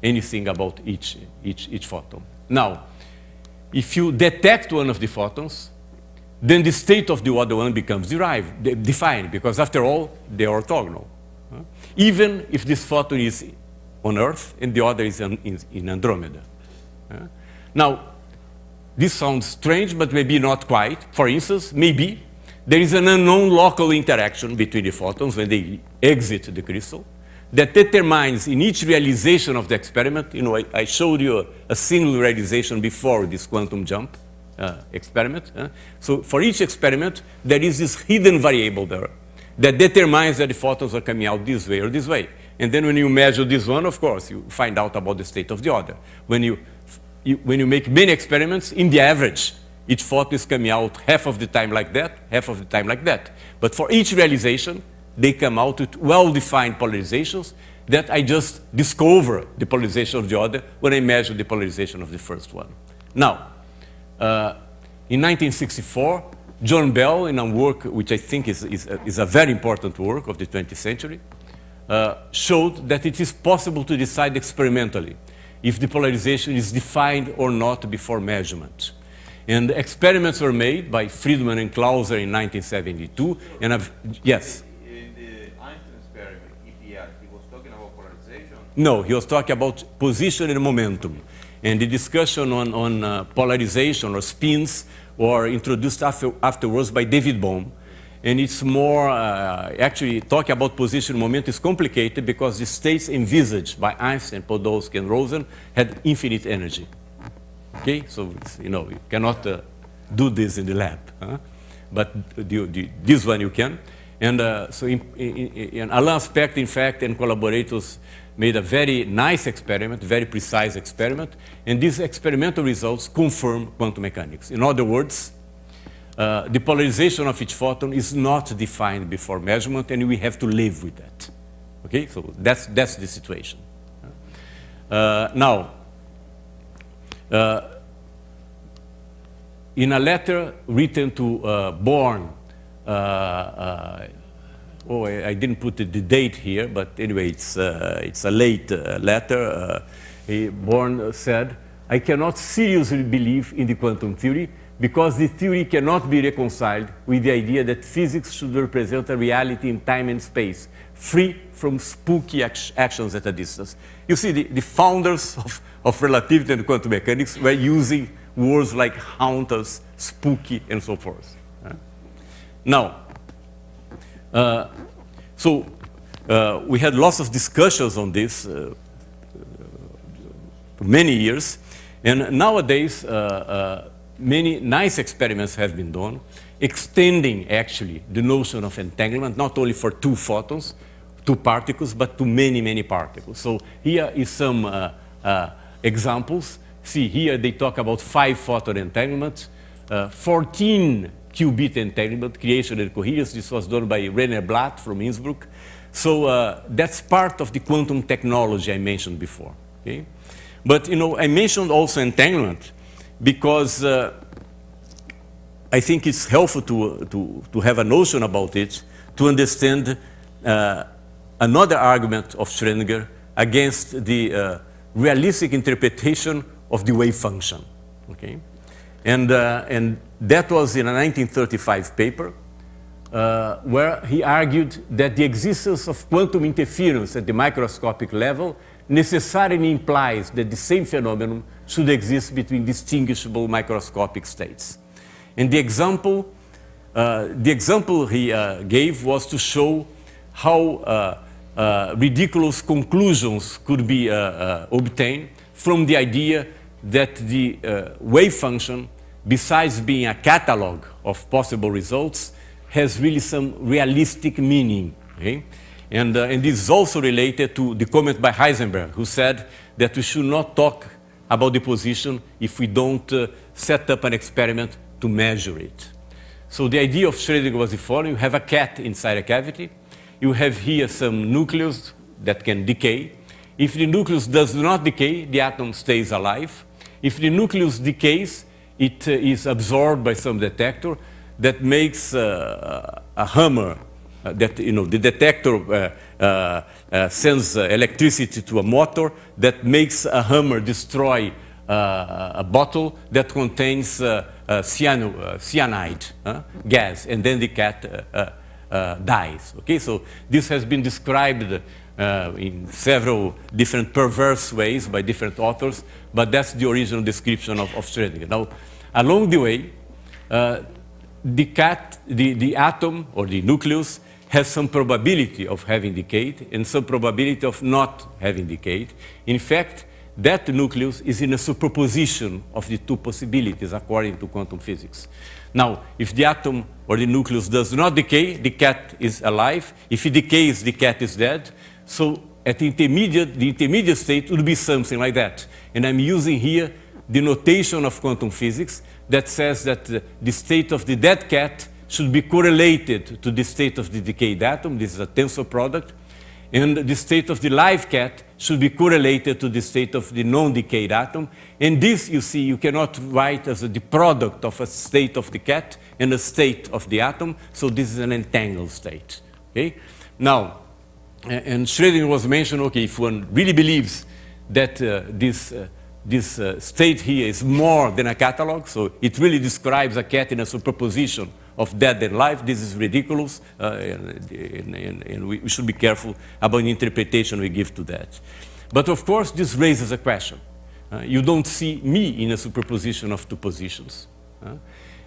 anything about each, each, each photon. Now, if you detect one of the photons, then the state of the other one becomes derived, de defined, because after all, they are orthogonal. Even if this photon is on Earth and the other is in, in, Andromeda. Now, this sounds strange, but maybe not quite. For instance, maybe there is an unknown local interaction between the photons when they exit the crystal that determines in each realization of the experiment, you know, I, I showed you a, a, single realization before this quantum jump uh, experiment. Uh? So for each experiment, there is this hidden variable there that determines that the photons are coming out this way or this way. And then when you measure this one, of course, you find out about the state of the other. When you, you when you make many experiments, in the average, each photon is coming out half of the time like that, half of the time like that. But for each realization, they come out with well-defined polarizations that I just discover the polarization of the other when I measure the polarization of the first one. Now, uh, in 1964, John Bell, in a work which I think is, is, is a very important work of the 20th century, uh, showed that it is possible to decide experimentally if the polarization is defined or not before measurement. And experiments were made by Friedman and Clauser in 1972. And I've, yes? No, he was talking about position and momentum. And the discussion on, on uh, polarization or spins were introduced after, afterwards by David Bohm. And it's more, uh, actually, talking about position and momentum is complicated because the states envisaged by Einstein, Podolsky, and Rosen had infinite energy. Okay, so, you know, you cannot uh, do this in the lab. Huh? But the, the, this one you can. And uh, so in, in, in, in Alain in fact, and collaborators made a very nice experiment, very precise experiment, and these experimental results confirm quantum mechanics. In other words, uh, the polarization of each photon is not defined before measurement, and we have to live with that. Okay, so that's, that's the situation. Uh, now, uh, in a letter written to uh, Born, uh, uh, oh, I, I didn't put the, the, date here, but anyway, it's, uh, it's a late uh, letter. Uh, Born said, I cannot seriously believe in the quantum theory because the theory cannot be reconciled with the idea that physics should represent a reality in time and space, free from spooky act actions at a distance. You see, the, the founders of, of relativity and quantum mechanics were using words like haunters, spooky, and so forth. Now, uh, so uh, we had lots of discussions on this uh, many years. And nowadays, many nice experiments have been done, extending actually the notion of entanglement, not only for two photons, two particles, but to many, many particles. So here is some uh, uh, examples. See, here they talk about five photon entanglements, uh, 14 qubit entanglement, creation and coherence. This was done by Rainer Blatt from Innsbruck. So uh, that's part of the quantum technology I mentioned before. Okay? But you know, I mentioned also entanglement because uh, I think it's helpful to, uh, to, to have a notion about it to understand uh, another argument of Schrödinger against the uh, realistic interpretation of the wave function. Okay? And, uh, and that was in a 1935 paper uh, where he argued that the existence of quantum interference at the microscopic level necessarily implies that the same phenomenon should exist between distinguishable microscopic states. And the example, uh, the example he uh, gave was to show how uh, uh ridiculous conclusions could be uh, uh, obtained from the idea that the wave function besides being a catalog of possible results, has really some realistic meaning. Okay? Eh? And, uh, and this is also related to the comment by Heisenberg, who said that we should not talk about the position if we don't uh, set up an experiment to measure it. So the idea of Schrödinger was the following. You have a cat inside a cavity. You have here some nucleus that can decay. If the nucleus does not decay, the atom stays alive. If the nucleus decays, it uh, is absorbed by some detector that makes uh, a hammer uh, that you know the detector uh, uh, sends electricity to a motor that makes a hammer destroy uh, a bottle that contains cyanide gas, and then the cat dies. Okay, so this has been described uh, in several different perverse ways by different authors, but that's the original description of, of Schrödinger. Now, along the way, uh, the, cat, the, the atom or the nucleus has some probability of having decayed and some probability of not having decayed. In fact, that nucleus is in a superposition of the two possibilities according to quantum physics. Now, if the atom or the nucleus does not decay, the cat is alive. If it decays, the cat is dead. So at the intermediate, the intermediate state would be something like that. And I'm using here the notation of quantum physics that says that the state of the dead cat should be correlated to the state of the decayed atom. This is a tensor product. And the state of the live cat should be correlated to the state of the non-decayed atom. And this, you see, you cannot write as a, the product of a state of the cat and a state of the atom. So this is an entangled state. Okay? Now, and Schrödinger was mentioned, okay, if one really believes that uh, this, uh, this uh, state here is more than a catalog, so it really describes a cat in a superposition of death and life, this is ridiculous, uh, and, and, and, we should be careful about the interpretation we give to that. But of course, this raises a question. Uh, you don't see me in a superposition of two positions.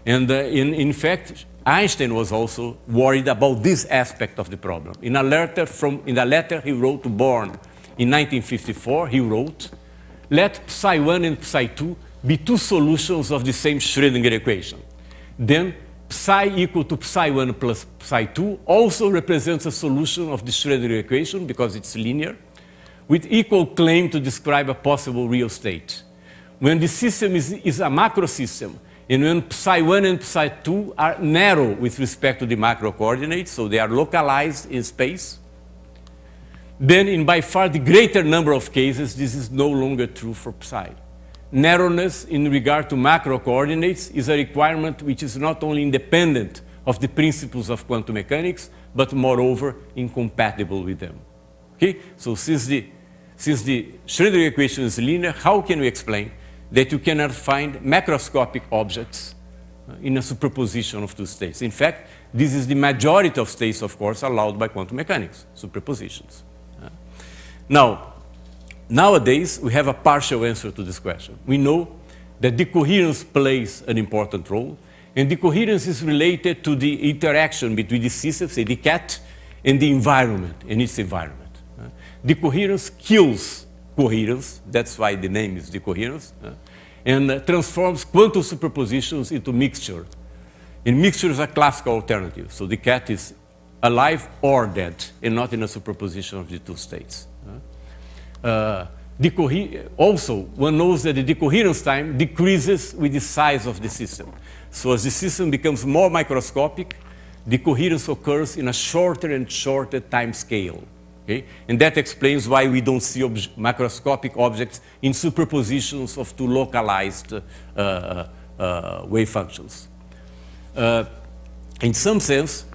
And uh, in, in fact, Einstein was also worried about this aspect of the problem. In a letter, from, in a letter he wrote to Born in 1954, he wrote, let Psi 1 and Psi 2 be two solutions of the same Schrödinger equation. Then Psi equal to Psi 1 plus Psi 2 also represents a solution of the Schrödinger equation because it's linear, with equal claim to describe a possible real state. When the system is, is a macro system, and when psi1 and psi2 are narrow with respect to the macro coordinates, so they are localized in space, then in by far the greater number of cases, this is no longer true for psi. Narrowness in regard to macro coordinates is a requirement which is not only independent of the principles of quantum mechanics, but moreover incompatible with them. Okay? So since the, since the Schrödinger equation is linear, how can we explain that you cannot find macroscopic objects uh, in a superposition of two states. In fact, this is the majority of states, of course, allowed by quantum mechanics, superpositions. Uh. Now, nowadays, we have a partial answer to this question. We know that decoherence plays an important role, and decoherence is related to the interaction between the system, say the cat, and the environment, and its environment. Decoherence uh. kills coherence, that's why the name is decoherence, uh, and uh, transforms quantum superpositions into mixture. And mixtures are classical alternatives, so the cat is alive or dead, and not in a superposition of the two states. Uh, also, one knows that the decoherence time decreases with the size of the system. So as the system becomes more microscopic, decoherence occurs in a shorter and shorter time scale. Okay? And that explains why we don't see ob macroscopic objects in superpositions of two localized uh, uh, uh wave functions. Uh, in some sense,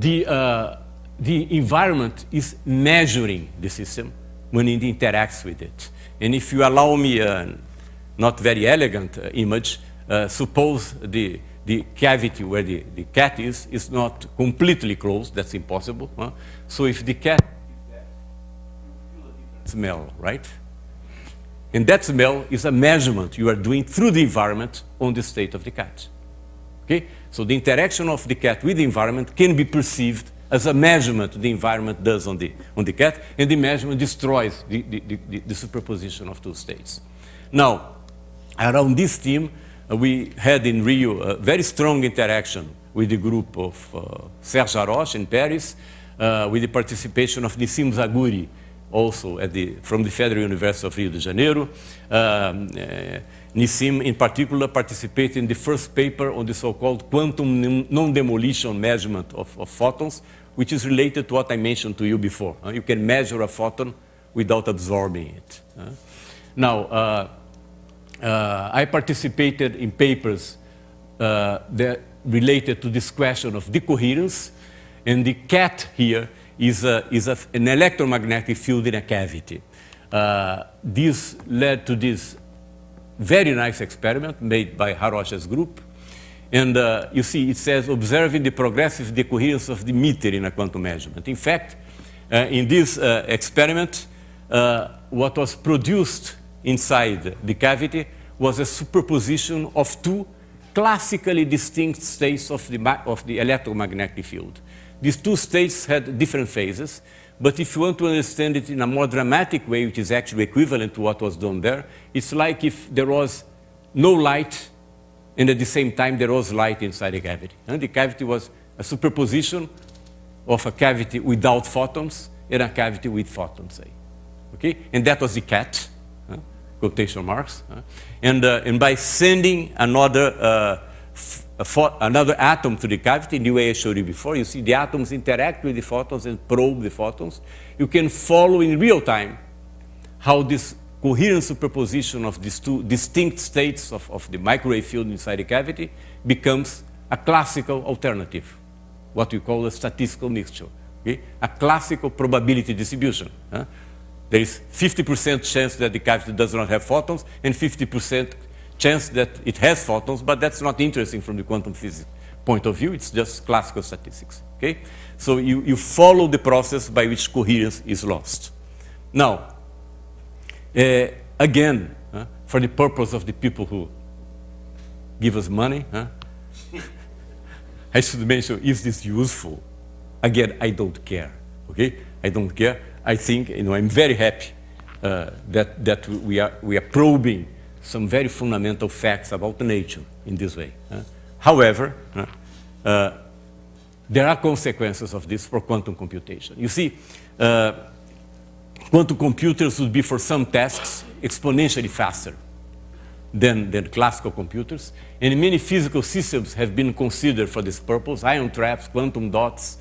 the, uh, the environment is measuring the system when it interacts with it. And if you allow me a not very elegant image, suppose the, the cavity where the, the cat is is not completely closed. That's impossible. Huh? So if the cat Smell, right? And that smell is a measurement you are doing through the environment on the state of the cat. Okay? So the interaction of the cat with the environment can be perceived as a measurement the environment does on the, on the cat, and the measurement destroys the, the, the, the superposition of two states. Now, around this team, uh, we had in Rio a very strong interaction with the group of uh, Serge Aroche in Paris, uh, with the participation of Nissim Zaguri, also at the, from the Federal University of Rio de Janeiro. Um, eh, Nissim, in particular, participated in the first paper on the so-called quantum non-demolition measurement of, of, photons, which is related to what I mentioned to you before. Uh, you can measure a photon without absorbing it. Uh, now, uh, I participated in papers uh, that related to this question of decoherence, and the cat here is, a, is a, an electromagnetic field in a cavity. Uh, this led to this very nice experiment made by Haroche's group. And uh, you see, it says observing the progressive decoherence of the meter in a quantum measurement. In fact, uh, in this uh, experiment, uh, what was produced inside the cavity was a superposition of two classically distinct states of the, of the electromagnetic field. These two states had different phases, but if you want to understand it in a more dramatic way, which is actually equivalent to what was done there, it's like if there was no light, and at the same time there was light inside the cavity. And the cavity was a superposition of a cavity without photons and a cavity with photons, say. Okay? And that was the cat, quotation marks. and, uh, and by sending another uh, another atom to the cavity, in the way I showed you before. You see the atoms interact with the photons and probe the photons. You can follow in real time how this coherent superposition of these two distinct states of, of the microwave field inside the cavity becomes a classical alternative, what we call a statistical mixture, okay? a classical probability distribution. Huh? There is 50% chance that the cavity does not have photons and 50% chance that it has photons, but that's not interesting from the quantum physics point of view. It's just classical statistics. Okay? So you, you follow the process by which coherence is lost. Now, uh, again, uh, for the purpose of the people who give us money, huh? I should mention, is this useful? Again, I don't care. Okay? I don't care. I think, you know, I'm very happy uh, that, that we, are, we are probing some very fundamental facts about nature in this way. however, uh, there are consequences of this for quantum computation. You see, uh, quantum computers would be for some tasks exponentially faster than, than classical computers. And many physical systems have been considered for this purpose, ion traps, quantum dots,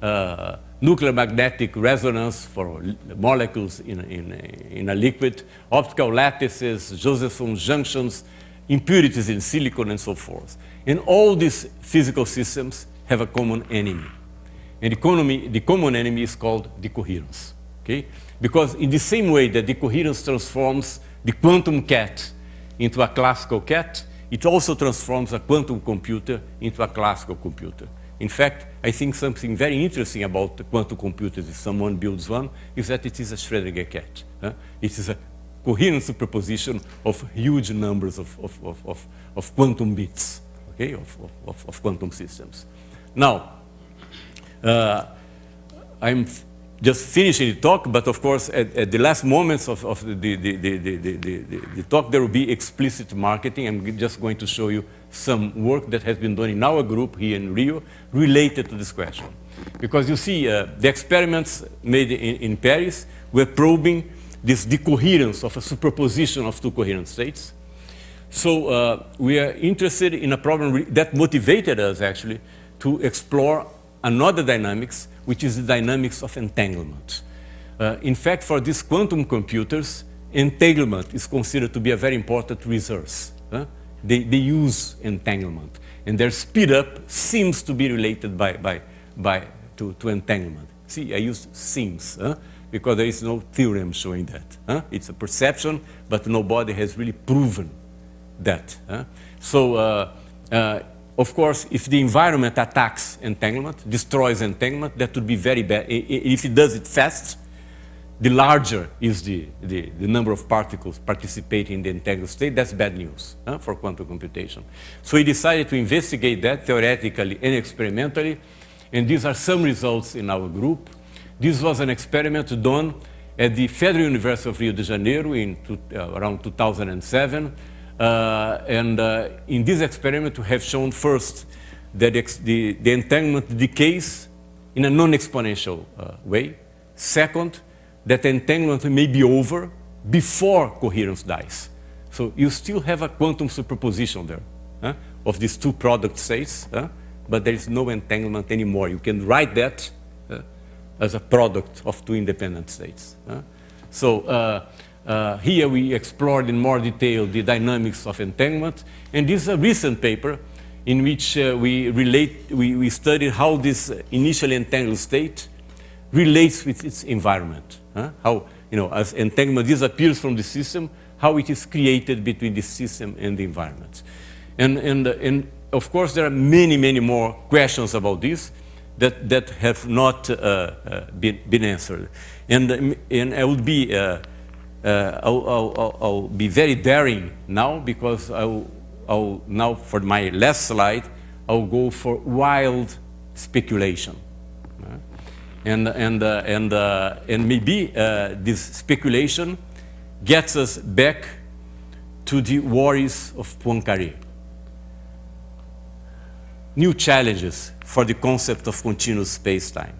uh, nuclear magnetic resonance for molecules in, in, in a liquid, optical lattices, Josephson junctions, impurities in silicon, and so forth. And all these physical systems have a common enemy. And the, economy, the common enemy is called decoherence. Okay? Because in the same way that decoherence transforms the quantum cat into a classical cat, it also transforms a quantum computer into a classical computer. In fact, I think something very interesting about quantum computers, if someone builds one, is that it is a Schrödinger cat. Huh? It is a coherent superposition of huge numbers of, of, of, of, of quantum bits, okay, of, of, of quantum systems. Now, uh, I'm just finishing the talk, but of course, at, at the last moments of, of the, the, the, the, talk, there will be explicit marketing. I'm just going to show you some work that has been done in our group here in Rio related to this question. Because you see, uh, the experiments made in, in Paris were probing this decoherence of a superposition of two coherent states. So uh, we are interested in a problem that motivated us, actually, to explore another dynamics, which is the dynamics of entanglement. Uh, in fact, for these quantum computers, entanglement is considered to be a very important resource. Uh, they, they use entanglement, and their speed up seems to be related by, by, by, to, to entanglement. See, I use seems, uh, because there is no theorem showing that. Uh, it's a perception, but nobody has really proven that. So uh, of course, if the environment attacks entanglement, destroys entanglement, that would be very bad. If it does it fast, the larger is the, the, the, number of particles participating in the entangled state, that's bad news huh, for quantum computation. So we decided to investigate that theoretically and experimentally, and these are some results in our group. This was an experiment done at the Federal University of Rio de Janeiro in two, uh, around 2007 uh, and uh, in this experiment, we have shown first that the, the entanglement decays in a non-exponential uh, way. Second, that entanglement may be over before coherence dies. So you still have a quantum superposition there of these two product states, but there is no entanglement anymore. You can write that uh, as a product of two independent states. So uh, uh, here we explored in more detail the dynamics of entanglement. And this is a recent paper in which uh, we, relate, we, we studied how this initially entangled state relates with its environment. Huh? How, you know, as entanglement disappears from the system, how it is created between the system and the environment. And, and, and of course, there are many, many more questions about this that, that have not uh, uh been, been answered. And, um, and I would be uh, uh, I'll, I'll, I'll, be very daring now because I'll, I'll now for my last slide, I'll go for wild speculation. Uh, and, and, uh, and, uh, and maybe uh, this speculation gets us back to the worries of Poincaré. New challenges for the concept of continuous space-time.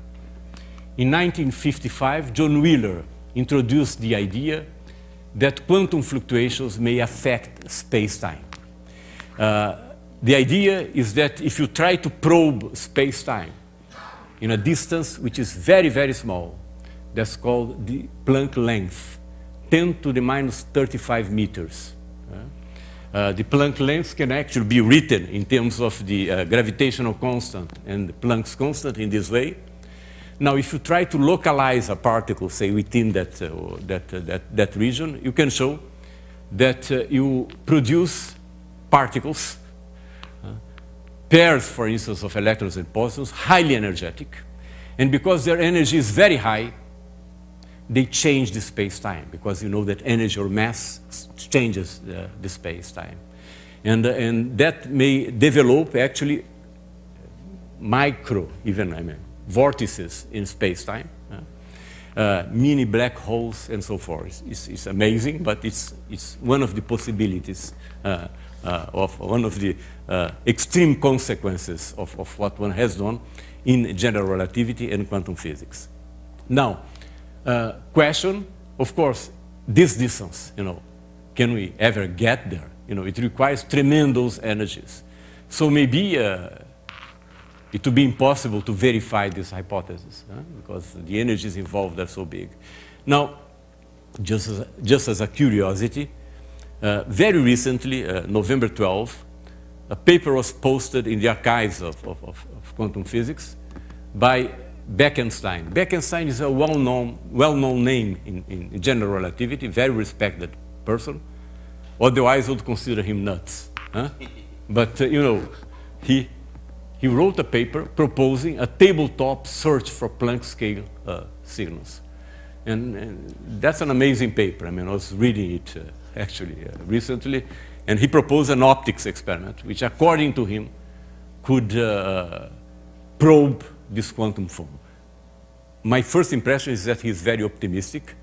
In 1955, John Wheeler introduced the idea that quantum fluctuations may affect space-time. Uh, the idea is that if you try to probe space-time in a distance which is very, very small, that's called the Planck length, 10 to the minus 35 meters. Uh, uh the Planck length can actually be written in terms of the uh, gravitational constant and Planck's constant in this way. Now, if you try to localize a particle, say, within that, uh, that, uh, that, that, region, you can show that uh, you produce particles, uh, pairs, for instance, of electrons and positrons, highly energetic. And because their energy is very high, they change the space-time, because you know that energy or mass changes uh, the space-time. And, uh, and that may develop, actually, micro, even, I mean, vortices in space-time, uh, mini black holes and so forth. It's, it's, amazing, but it's, it's one of the possibilities uh, uh, of one of the uh, extreme consequences of, of what one has done in general relativity and quantum physics. Now, uh, question, of course, this distance, you know, can we ever get there? You know, it requires tremendous energies. So maybe uh, it would be impossible to verify this hypothesis because the energies involved are so big. Now, just as, just as a curiosity, uh, very recently, uh, November 12, a paper was posted in the archives of, of, of, of quantum physics by Bekenstein. Bekenstein is a well-known well -known name in, in general relativity, very respected person. Otherwise, I would consider him nuts. Huh? But, uh, you know, he he wrote a paper proposing a tabletop search for Planck scale uh, signals. And, and, that's an amazing paper. I mean, I was reading it uh, actually uh, recently. And he proposed an optics experiment, which according to him could uh, probe this quantum foam. My first impression is that he's very optimistic.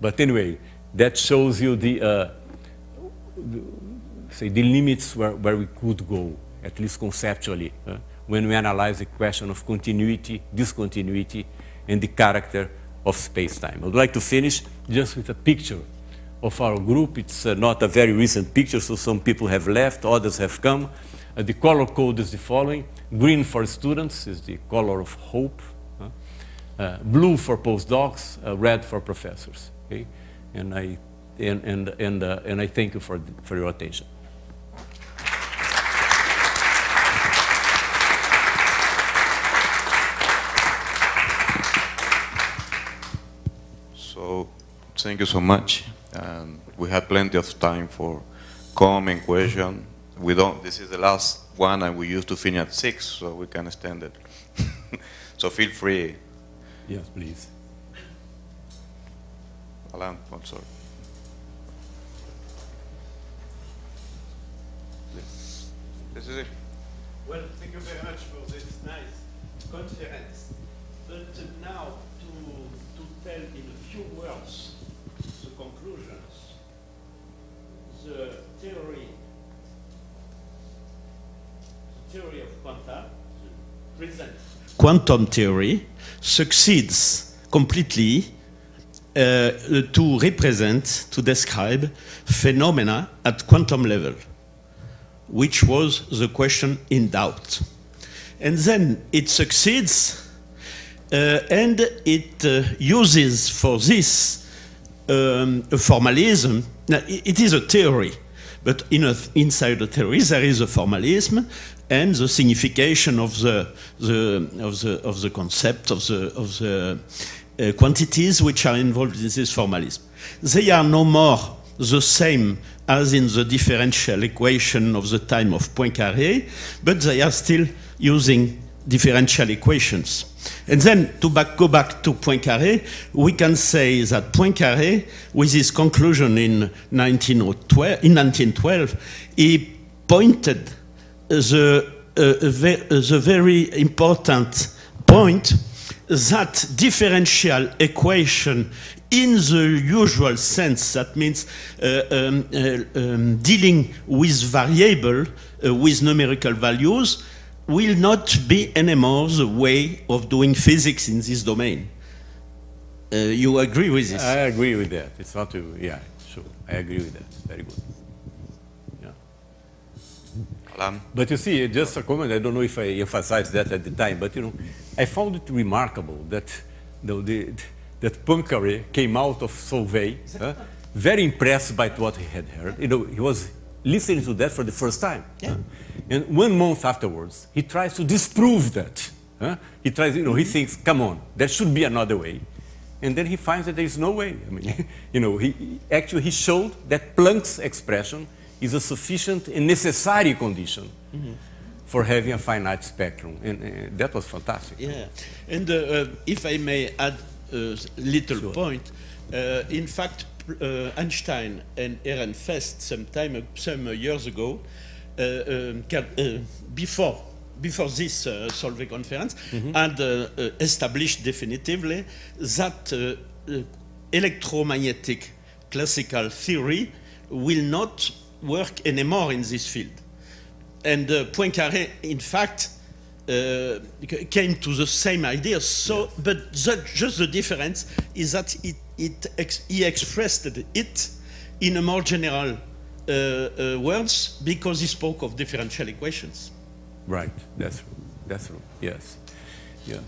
But anyway, that shows you the, uh, the say, the limits where, where we could go at least conceptually. Uh when we analyze the question of continuity, discontinuity, and the character of space-time. I would like to finish just with a picture of our group. It's uh, not a very recent picture, so some people have left, others have come. Uh, the color code is the following. Green for students is the color of hope. Uh, blue for postdocs, uh, red for professors. Okay? And, I, and, and, and, uh, and I thank you for, for your attention. So thank you so much. And we had plenty of time for comment, question. We don't, this is the last one and we used to finish at six, so we can extend it. so feel free. Yes, please. Alan, I'm sorry. This, is it. Well, thank you very much for this nice conference. But now to, to tell in few words the conclusions. The theory, the theory of quantum, the present quantum theory, succeeds completely uh, to represent, to describe phenomena at quantum level, which was the question in doubt. And then it succeeds uh, and it uh, uses for this um, a formalism. Now, it is a theory, but in a, inside the theory there is a formalism and the signification of the, the of the of the concept of the of the uh, quantities which are involved in this formalism. They are no more the same as in the differential equation of the time of Poincaré, but they are still using differential equations. And then to back, go back to Poincaré, we can say that Poincaré, with his conclusion in 1912, in 1912 he pointed the, uh, uh, the very important point that differential equation in the usual sense, that means uh, um, uh, um, dealing with variable, uh, with numerical values, will not be anymore the way of doing physics in this domain. Uh, you agree with this? I agree with that. It's not a, yeah, sure. I agree with that. Very good. Yeah. but you see, just a comment, I don't know if I emphasized that at the time, but you know, I found it remarkable that you know, the, that Poincaré came out of Solvay very impressed by what he had heard. You know, he was listening to that for the first time. Yeah. And one month afterwards, he tries to disprove that. Huh? He tries, you know, he mm-hmm. thinks, come on, there should be another way. And then he finds that there is no way. I mean, you know, he, actually he showed that Planck's expression is a sufficient and necessary condition mm -hmm. for having a finite spectrum. And uh, that was fantastic. Yeah. And uh, uh if I may add a little sure. point, uh, in fact, uh, Einstein and Ehrenfest some time uh, some years ago, uh, um, before before this uh, Solvay conference, mm mm-hmm. -hmm. and established definitively that electromagnetic classical theory will not work anymore in this field. And uh, Poincaré, in fact, uh, came to the same idea. So, yes. but the, just the difference is that it it ex he expressed it in a more general uh, uh, words because he spoke of differential equations. Right. That's that's yes, yes.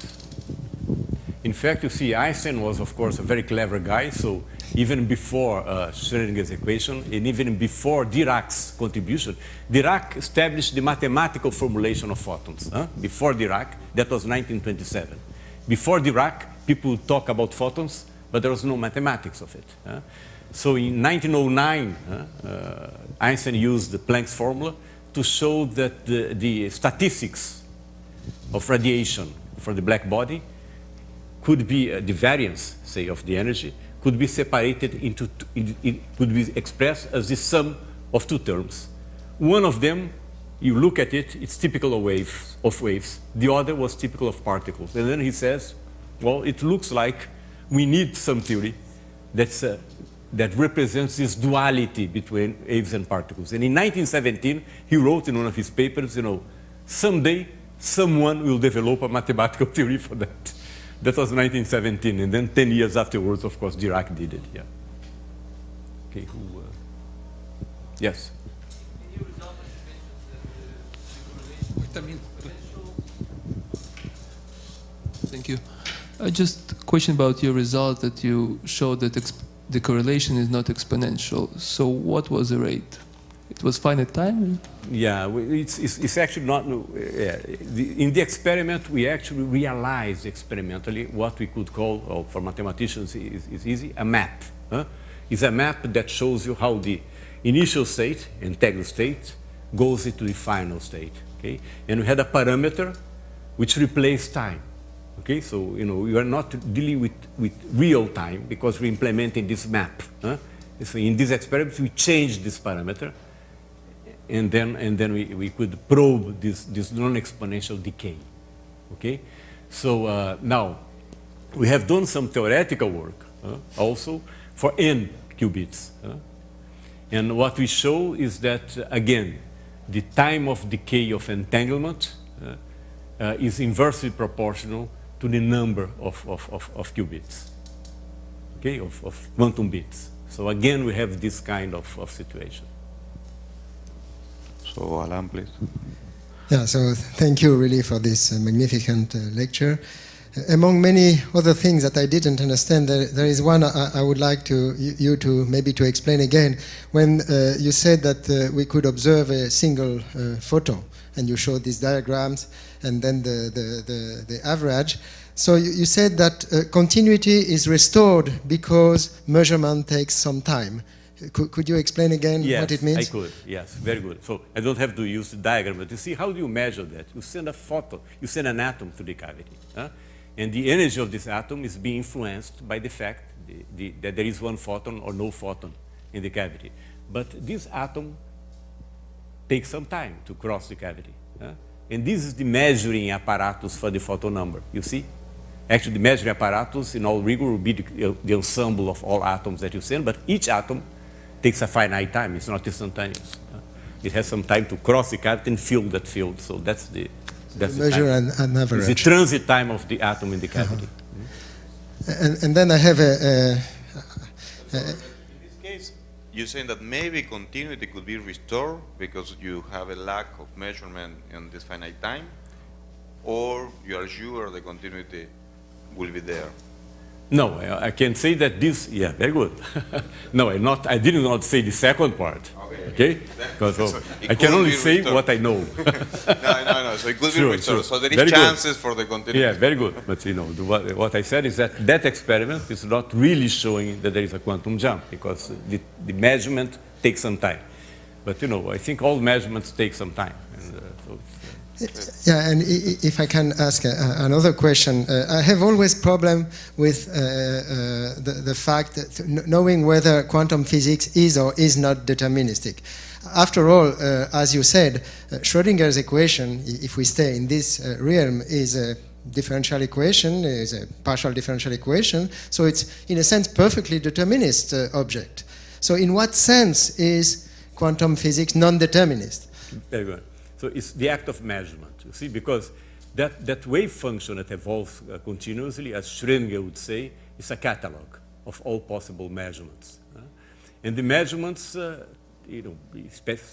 In fact, you see, Einstein was, of course, a very clever guy. So even before uh, Schrödinger's equation, and even before Dirac's contribution, Dirac established the mathematical formulation of photons. Huh? Before Dirac, that was 1927. Before Dirac, people talk about photons but there was no mathematics of it. Uh. So in 1909, uh, Einstein used the Planck's formula to show that the, the statistics of radiation for the black body could be uh, the variance, say, of the energy could be separated into, it, it could be expressed as the sum of two terms. One of them, you look at it, it's typical of waves, of waves. The other was typical of particles. And then he says, well, it looks like we need some theory that's, uh, that represents this duality between waves and particles. And in 1917, he wrote in one of his papers, you know, someday someone will develop a mathematical theory for that. That was 1917, and then 10 years afterwards, of course, Dirac did it, yeah. Okay, who, uh, yes? I uh, just a question about your result that you showed that the correlation is not exponential. So what was the rate? It was finite time? Yeah, it's, it's, it's actually not... Uh, in the experiment, we actually realized experimentally what we could call, oh, for mathematicians it's, it's easy, a map. Huh? It's a map that shows you how the initial state, integral state, goes into the final state. Okay? And we had a parameter which replaced time. Okay, so you know you are not dealing with, with real time because we're implementing this map. Huh? So in these experiments, we change this parameter, and then and then we, we could probe this this non-exponential decay. Okay, so uh, now we have done some theoretical work also for n qubits, and what we show is that uh, again, the time of decay of entanglement uh, is inversely proportional to the number of, of, of, of qubits, okay, of, of quantum bits. So again, we have this kind of, of situation. So Alan, please. Yeah, so thank you really for this uh, magnificent uh, lecture. Uh, among many other things that I didn't understand, there, there is one I, I would like to you to maybe to explain again. When uh, you said that uh, we could observe a single uh, photon, and you showed these diagrams and then the, the, the, the average. So you, you said that uh, continuity is restored because measurement takes some time. Could, could you explain again yes, what it means? I could, yes, very good. So I don't have to use the diagram, but you see, how do you measure that? You send a photon, you send an atom to the cavity. Huh? And the energy of this atom is being influenced by the fact the, the, that there is one photon or no photon in the cavity. But this atom takes some time to cross the cavity. And this is the measuring apparatus for the photon number, you see? Actually, the measuring apparatus in all rigor will be the, the ensemble of all atoms that you send, but each atom takes a finite time, it's not instantaneous. It has some time to cross the cavity and fill that field, so that's the, that's the measure time. an, It's the transit time of the atom in the cavity. Uh -huh. mm -hmm. and, and, then I have a, a, a you're saying that maybe continuity could be restored because you have a lack of measurement in this finite time, or you are sure the continuity will be there? No, I, I can say that this, yeah, very good. no, I, not, I did not say the second part, okay? Because okay? so I can only say what I know. no, no, no, so it could sure, be restored. Sure. So there is very chances good. for the continuity. Yeah, very good. But, you know, the, what, what, I said is that that experiment is not really showing that there is a quantum jump because the, the measurement takes some time. But, you know, I think all measurements take some time. And, uh, yeah, and if I can ask uh, another question, uh, I have always problem with uh, the, the fact that knowing whether quantum physics is or is not deterministic. After all, as you said, Schrodinger's equation, if we stay in this realm, is a differential equation, is a partial differential equation, so it's in a sense perfectly determinist object. So in what sense is quantum physics non-determinist? Very well. So it's the act of measurement, you see, because that, that wave function that evolves uh, continuously, as Schrödinger would say, is a catalog of all possible measurements. And the measurements, uh, you know,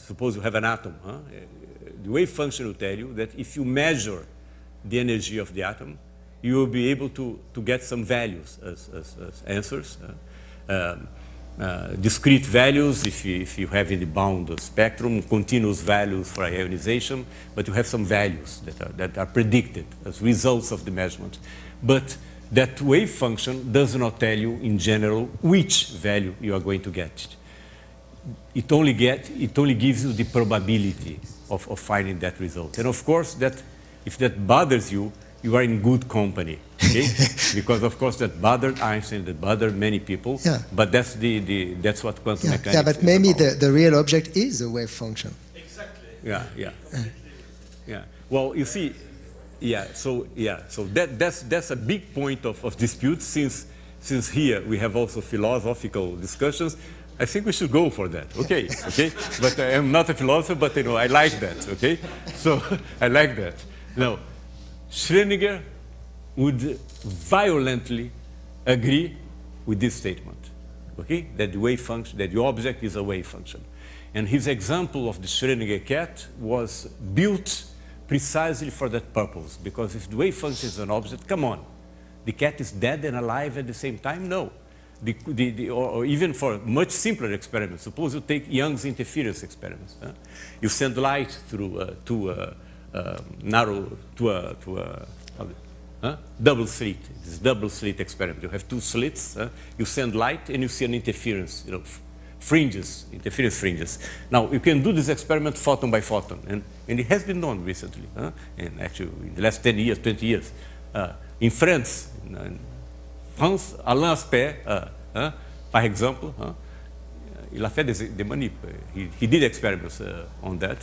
suppose you have an atom. Huh? Uh, the wave function will tell you that if you measure the energy of the atom, you will be able to, to get some values as, as, as answers. Um, uh, discrete values if you, if you have in the bound spectrum, continuous values for ionization, but you have some values that are, that are predicted as results of the measurement. But that wave function does not tell you in general which value you are going to get. It only, get, it only gives you the probability of, of finding that result. And of course, that, if that bothers you, you are in good company. Okay? because of course that bothered Einstein, that bothered many people. Yeah. But that's the, the that's what quantum yeah. mechanics. Yeah, but maybe the, the real object is a wave function. Exactly. Yeah, yeah, yeah. yeah. Well, you see, yeah. So yeah. So that that's that's a big point of, of dispute since since here we have also philosophical discussions. I think we should go for that. Okay, okay. But I am not a philosopher, but you know I like that. Okay, so I like that. No. Schrödinger would violently agree with this statement, okay? That the wave function, that the object is a wave function. And his example of the Schrödinger cat was built precisely for that purpose, because if the wave function is an object, come on, the cat is dead and alive at the same time? No. The, the, the, or, or, even for much simpler experiments. Suppose you take Young's interference experiments. Huh? You send light through uh, to uh, um, narrow to a, to a Double slit, this double slit experiment. You have two slits, you send light and you see an interference, you know, fringes, interference fringes. Now, you can do this experiment photon by photon, and, and it has been done recently, and actually in the last 10 years, 20 years. Uh, in France, in, uh, in France, Alain Aspect, uh, uh, for example, He, he did experiments uh, on that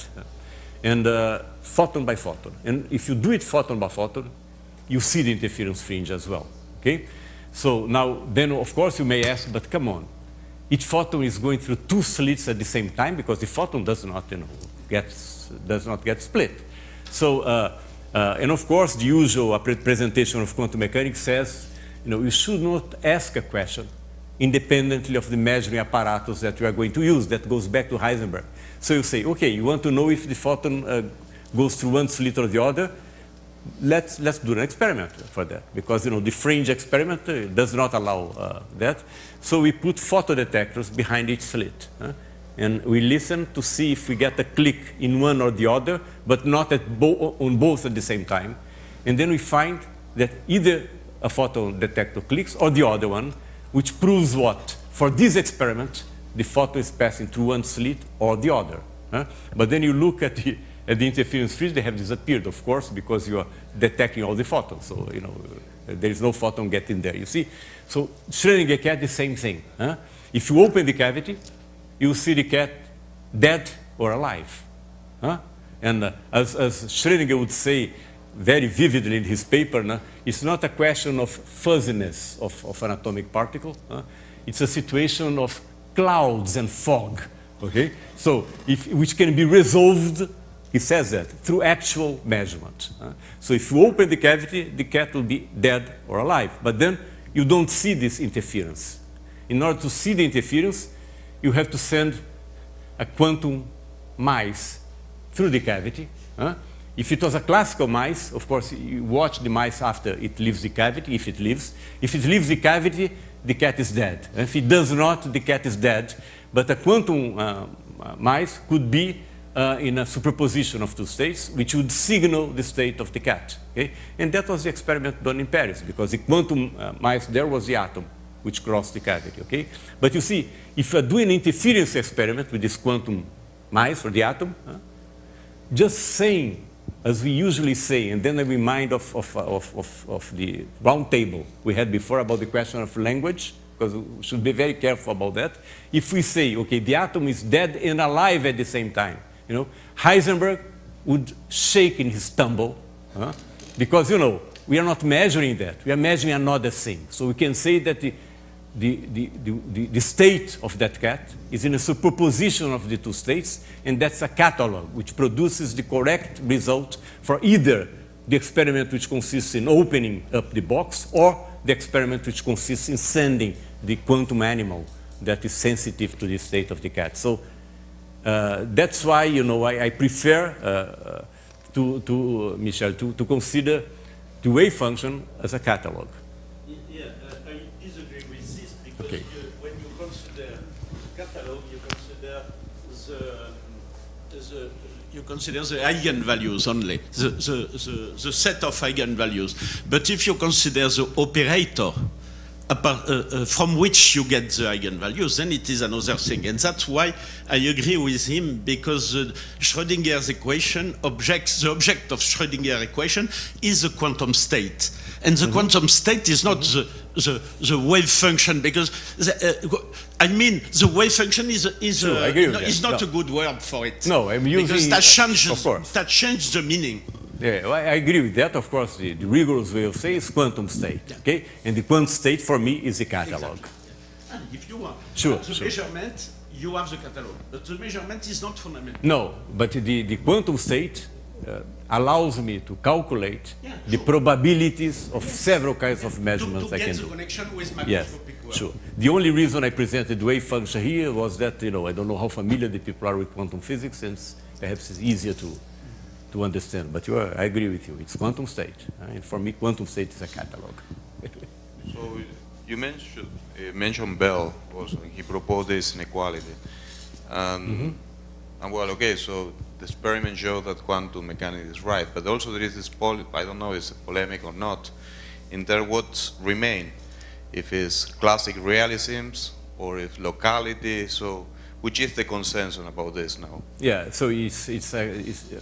and uh, photon by photon. And if you do it photon by photon, you see the interference fringe as well. Okay? So now, then of course you may ask, but come on, each photon is going through two slits at the same time because the photon does not, you know, gets, does not get split. So, uh, uh, and of course, the usual presentation of quantum mechanics says, you know, you should not ask a question independently of the measuring apparatus that you are going to use. That goes back to Heisenberg. So you say, okay, you want to know if the photon uh, goes through one slit or the other. Let's, let's do an experiment for that, because you know, the fringe experiment uh, does not allow uh, that. So we put photodetectors behind each slit. and we listen to see if we get a click in one or the other, but not bo on both at the same time. And then we find that either a photodetector detector clicks or the other one, which proves what? For this experiment, the photon is passing through one slit or the other. Huh? But then you look at the, at the interference fields, they have disappeared, of course, because you are detecting all the photons. So, you know, there is no photon getting there, you see? So Schrödinger cat, the same thing. Huh? If you open the cavity, you see the cat dead or alive. Huh? And uh, as, as Schrödinger would say very vividly in his paper, nah, it's not a question of fuzziness of, of atomic particle. Huh? It's a situation of clouds and fog. Okay? So, if, which can be resolved, he says that, through actual measurement. Uh, so if you open the cavity, the cat will be dead or alive. But then you don't see this interference. In order to see the interference, you have to send a quantum mice through the cavity. Uh, if it was a classical mice, of course, you watch the mice after it leaves the cavity, if it leaves. If it leaves the cavity, the cat is dead. If it does not, the cat is dead. But a quantum uh, mice could be uh, in a superposition of two states, which would signal the state of the cat. Okay? And that was the experiment done in Paris, because the quantum uh, mice, there was the atom which crossed the cavity. Okay? But you see, if you do an interference experiment with this quantum mice or the atom, just saying as we usually say, and then I remind of, of, of, of, the round table we had before about the question of language, because we should be very careful about that. If we say, okay, the atom is dead and alive at the same time, you know, Heisenberg would shake in his tumble, huh? because, you know, we are not measuring that. We are measuring another thing. So we can say that the the, the, the, the, state of that cat is in a superposition of the two states, and that's a catalog which produces the correct result for either the experiment which consists in opening up the box or the experiment which consists in sending the quantum animal that is sensitive to the state of the cat. So uh, that's why you know I, I prefer uh, uh to, to uh, Michel to, to consider the wave function as a catalog okay. you, when you consider catalog, you consider the, the you consider the eigenvalues only, the, the, the, the, set of eigenvalues. But if you consider the operator apart, uh, uh, from which you get the eigenvalues, then it is another thing. And that's why I agree with him, because Schrödinger's equation, objects, the object of Schrödinger equation is a quantum state. And the mm -hmm. quantum state is not mm -hmm. the, the, the wave function because the, uh, I mean the wave function is is, sure, uh, no, is not no. a good word for it. No, I'm using because that changes that changes the meaning. Yeah, I agree with that. Of course, the, the rigorous way of saying is quantum state. Yeah. Okay, and the quantum state for me is the catalog. Exactly. Yeah. If you want, sure, the sure. measurement you have the catalog, but the measurement is not fundamental. No, but the, the quantum state uh, allows me to calculate yeah, sure. the probabilities of several kinds of measurements to, to I can do. connection with macroscopic yes. work. Sure. The only reason I presented wave function here was that, you know, I don't know how familiar the people are with quantum physics, and perhaps it's easier to, to understand. But you are, I agree with you. It's quantum state. Uh, and for me, quantum state is a catalog. so you mentioned, uh, mentioned Bell also. He proposed this inequality. Um, mm -hmm and well, okay, so the experiment showed that quantum mechanics is right, but also there is this, poly I don't know if it's a polemic or not, in there what remain, if it's classic realisms or if locality, so which is the consensus about this now? Yeah, so it's, it's, a, uh, it's uh,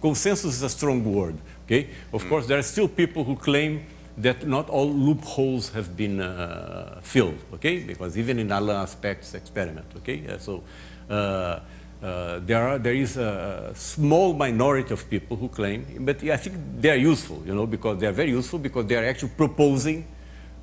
consensus is a strong word, okay? Of mm. course, there are still people who claim that not all loopholes have been uh, filled, okay? Because even in other Aspect's experiment, okay? so, uh, uh, there, are, there is a small minority of people who claim, but I think they're useful, you know, because they're very useful because they're actually proposing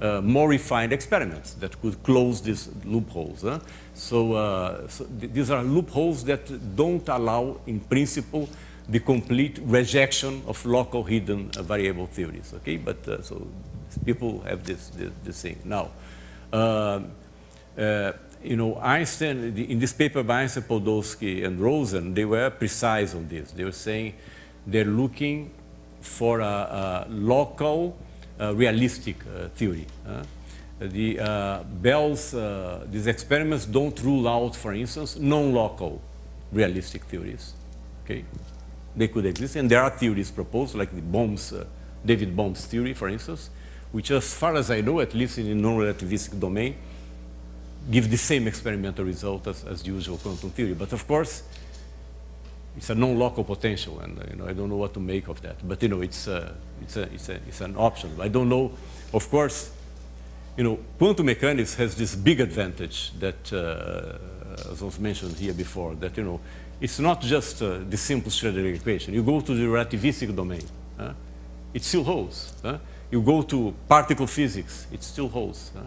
uh, more refined experiments that could close these loopholes. Huh? So, uh, so th these are loopholes that don't allow, in principle, the complete rejection of local hidden uh, variable theories. Okay, but uh, so people have this, this, this thing now. Uh, uh, you know, Einstein, in this paper by Einstein, Podolsky, and Rosen, they were precise on this. They were saying they're looking for a, a local, uh, realistic uh, theory. Uh, the uh, Bell's, uh, these experiments don't rule out, for instance, non-local realistic theories. Okay, They could exist, and there are theories proposed, like the Bohm's, uh, David Bohm's theory, for instance, which as far as I know, at least in the non-relativistic domain, give the same experimental result as, as usual quantum theory. But of course, it's a non-local potential, and uh, you know, I don't know what to make of that. But you know, it's, uh, it's, a, it's, a, it's an option. I don't know. Of course, you know, quantum mechanics has this big advantage that, uh, uh, as was mentioned here before, that you know, it's not just uh, the simple Schrödinger equation. You go to the relativistic domain, huh? it still holds. Huh? You go to particle physics, it still holds. Huh?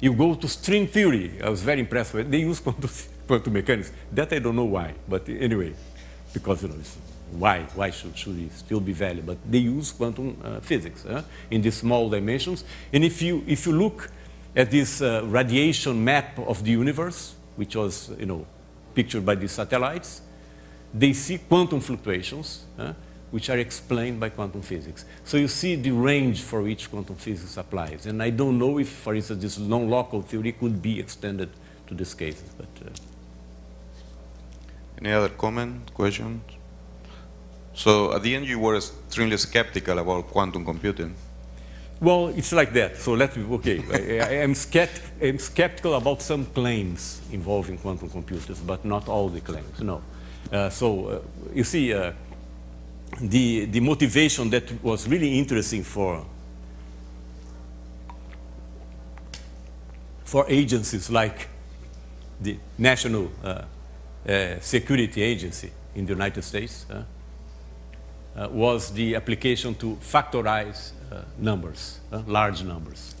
you go to string theory. I was very impressed with They use quantum, quantum mechanics. That I don't know why, but anyway, because you know, why, why should, should it still be valid? But they use quantum uh, physics uh, in these small dimensions. And if you, if you look at this uh, radiation map of the universe, which was you know, pictured by the satellites, they see quantum fluctuations. Uh, which are explained by quantum physics. So you see the range for which quantum physics applies. And I don't know if, for instance, this non-local theory could be extended to these cases. But uh. Any other comment, questions? So at the end, you were extremely skeptical about quantum computing. Well, it's like that. So let me, okay, I, am skept, I'm skeptical about some claims involving quantum computers, but not all the claims, no. Uh, so uh, you see, uh, the, the motivation that was really interesting for, for agencies like the National uh, uh, Security Agency in the United States uh, uh was the application to factorize uh, numbers, uh, large numbers.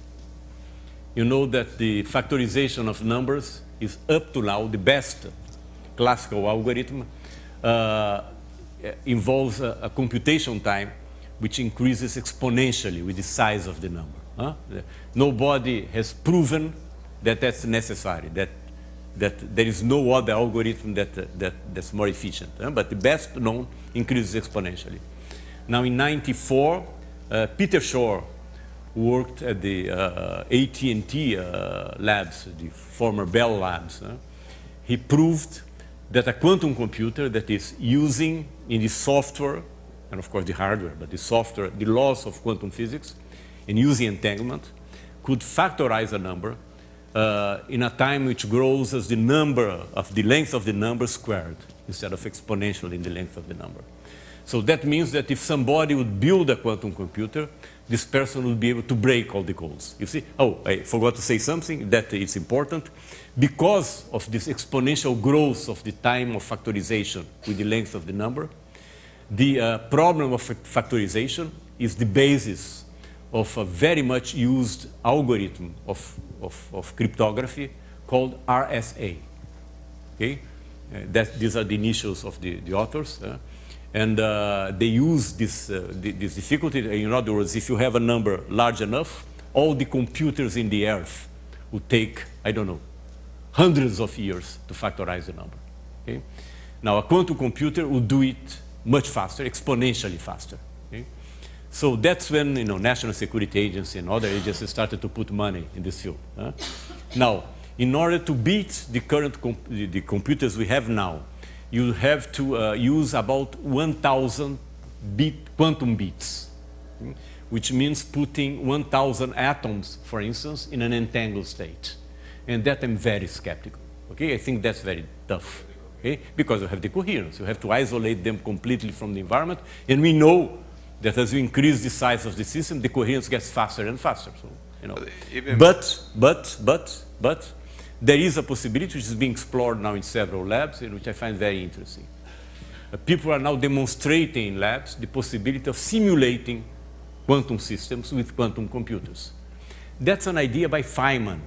You know that the factorization of numbers is up to now the best classical algorithm Eh, involves a, a, computation time which increases exponentially with the size of the number. Huh? Nobody has proven that that's necessary, that, that there is no other algorithm that, that, that's more efficient. Huh? But the best known increases exponentially. Now in 94, uh, Peter Shor worked at the uh, AT&T uh, labs, the former Bell labs. Huh? He proved that a quantum computer that is using in the software, and of course the hardware, but the software, the laws of quantum physics, and using entanglement, could factorize a number uh, in a time which grows as the number of the length of the number squared instead of exponentially in the length of the number. So that means that if somebody would build a quantum computer, this person would be able to break all the codes. You see, oh, I forgot to say something that is important because of this exponential growth of the time of factorization with the length of the number, the uh, problem of factorization is the basis of a very much used algorithm of, of, of cryptography called RSA. Okay? Uh, that, these are the initials of the, the authors. Uh, and uh, they use this, uh, this difficulty. In other words, if you have a number large enough, all the computers in the earth would take, I don't know, hundreds of years to factorize the number. Okay? Now, a quantum computer will do it much faster, exponentially faster. Okay? So that's when you know, National Security Agency and other agencies started to put money in this field. Huh? Now, in order to beat the current comp the computers we have now, you have to uh, use about 1,000 bit, quantum bits, okay? which means putting 1,000 atoms, for instance, in an entangled state. And that I'm very skeptical. Okay, I think that's very tough. Okay, because you have the coherence, you have to isolate them completely from the environment, and we know that as you increase the size of the system, the coherence gets faster and faster. So you know, but, but but but there is a possibility which is being explored now in several labs, and which I find very interesting. Uh, people are now demonstrating in labs the possibility of simulating quantum systems with quantum computers. That's an idea by Feynman,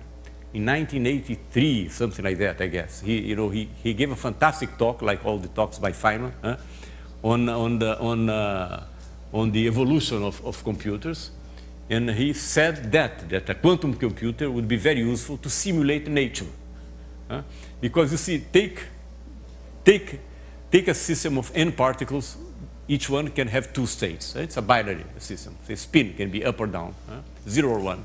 in 1983, something like that, I guess. He, you know, he, he gave a fantastic talk, like all the talks by Feynman, huh? on, on, the, on, uh, on the evolution of, of computers. And he said that, that a quantum computer would be very useful to simulate nature. Huh? Because you see, take, take, take a system of n particles, each one can have two states. Huh? It's a binary system. The spin can be up or down, huh? zero or one.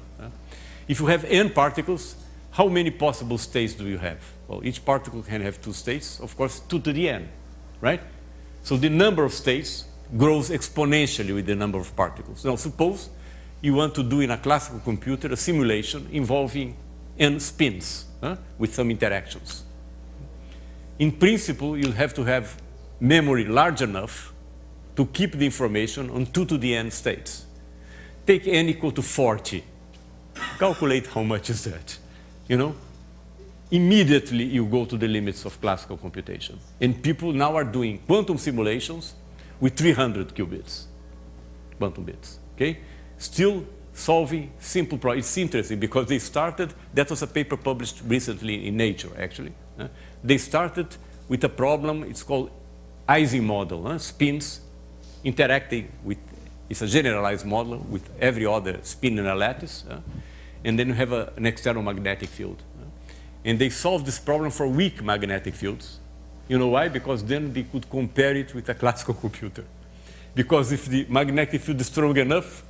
If you have n particles, how many possible states do you have? Well, each particle can have two states, of course, 2 to the n, right? So the number of states grows exponentially with the number of particles. Now, suppose you want to do in a classical computer a simulation involving n spins huh, with some interactions. In principle, you have to have memory large enough to keep the information on 2 to the n states. Take n equal to 40. Calculate how much is that you know, immediately you go to the limits of classical computation. And people now are doing quantum simulations with 300 qubits, quantum bits, okay? Still solving simple problems. It's interesting because they started, that was a paper published recently in Nature, actually. Uh, they started with a problem, it's called Ising model, uh, spins interacting with, it's a generalized model with every other spin in a lattice. Uh, and then you have a, an external magnetic field. And they solved this problem for weak magnetic fields. You know why? Because then they could compare it with a classical computer. Because if the magnetic field is strong enough,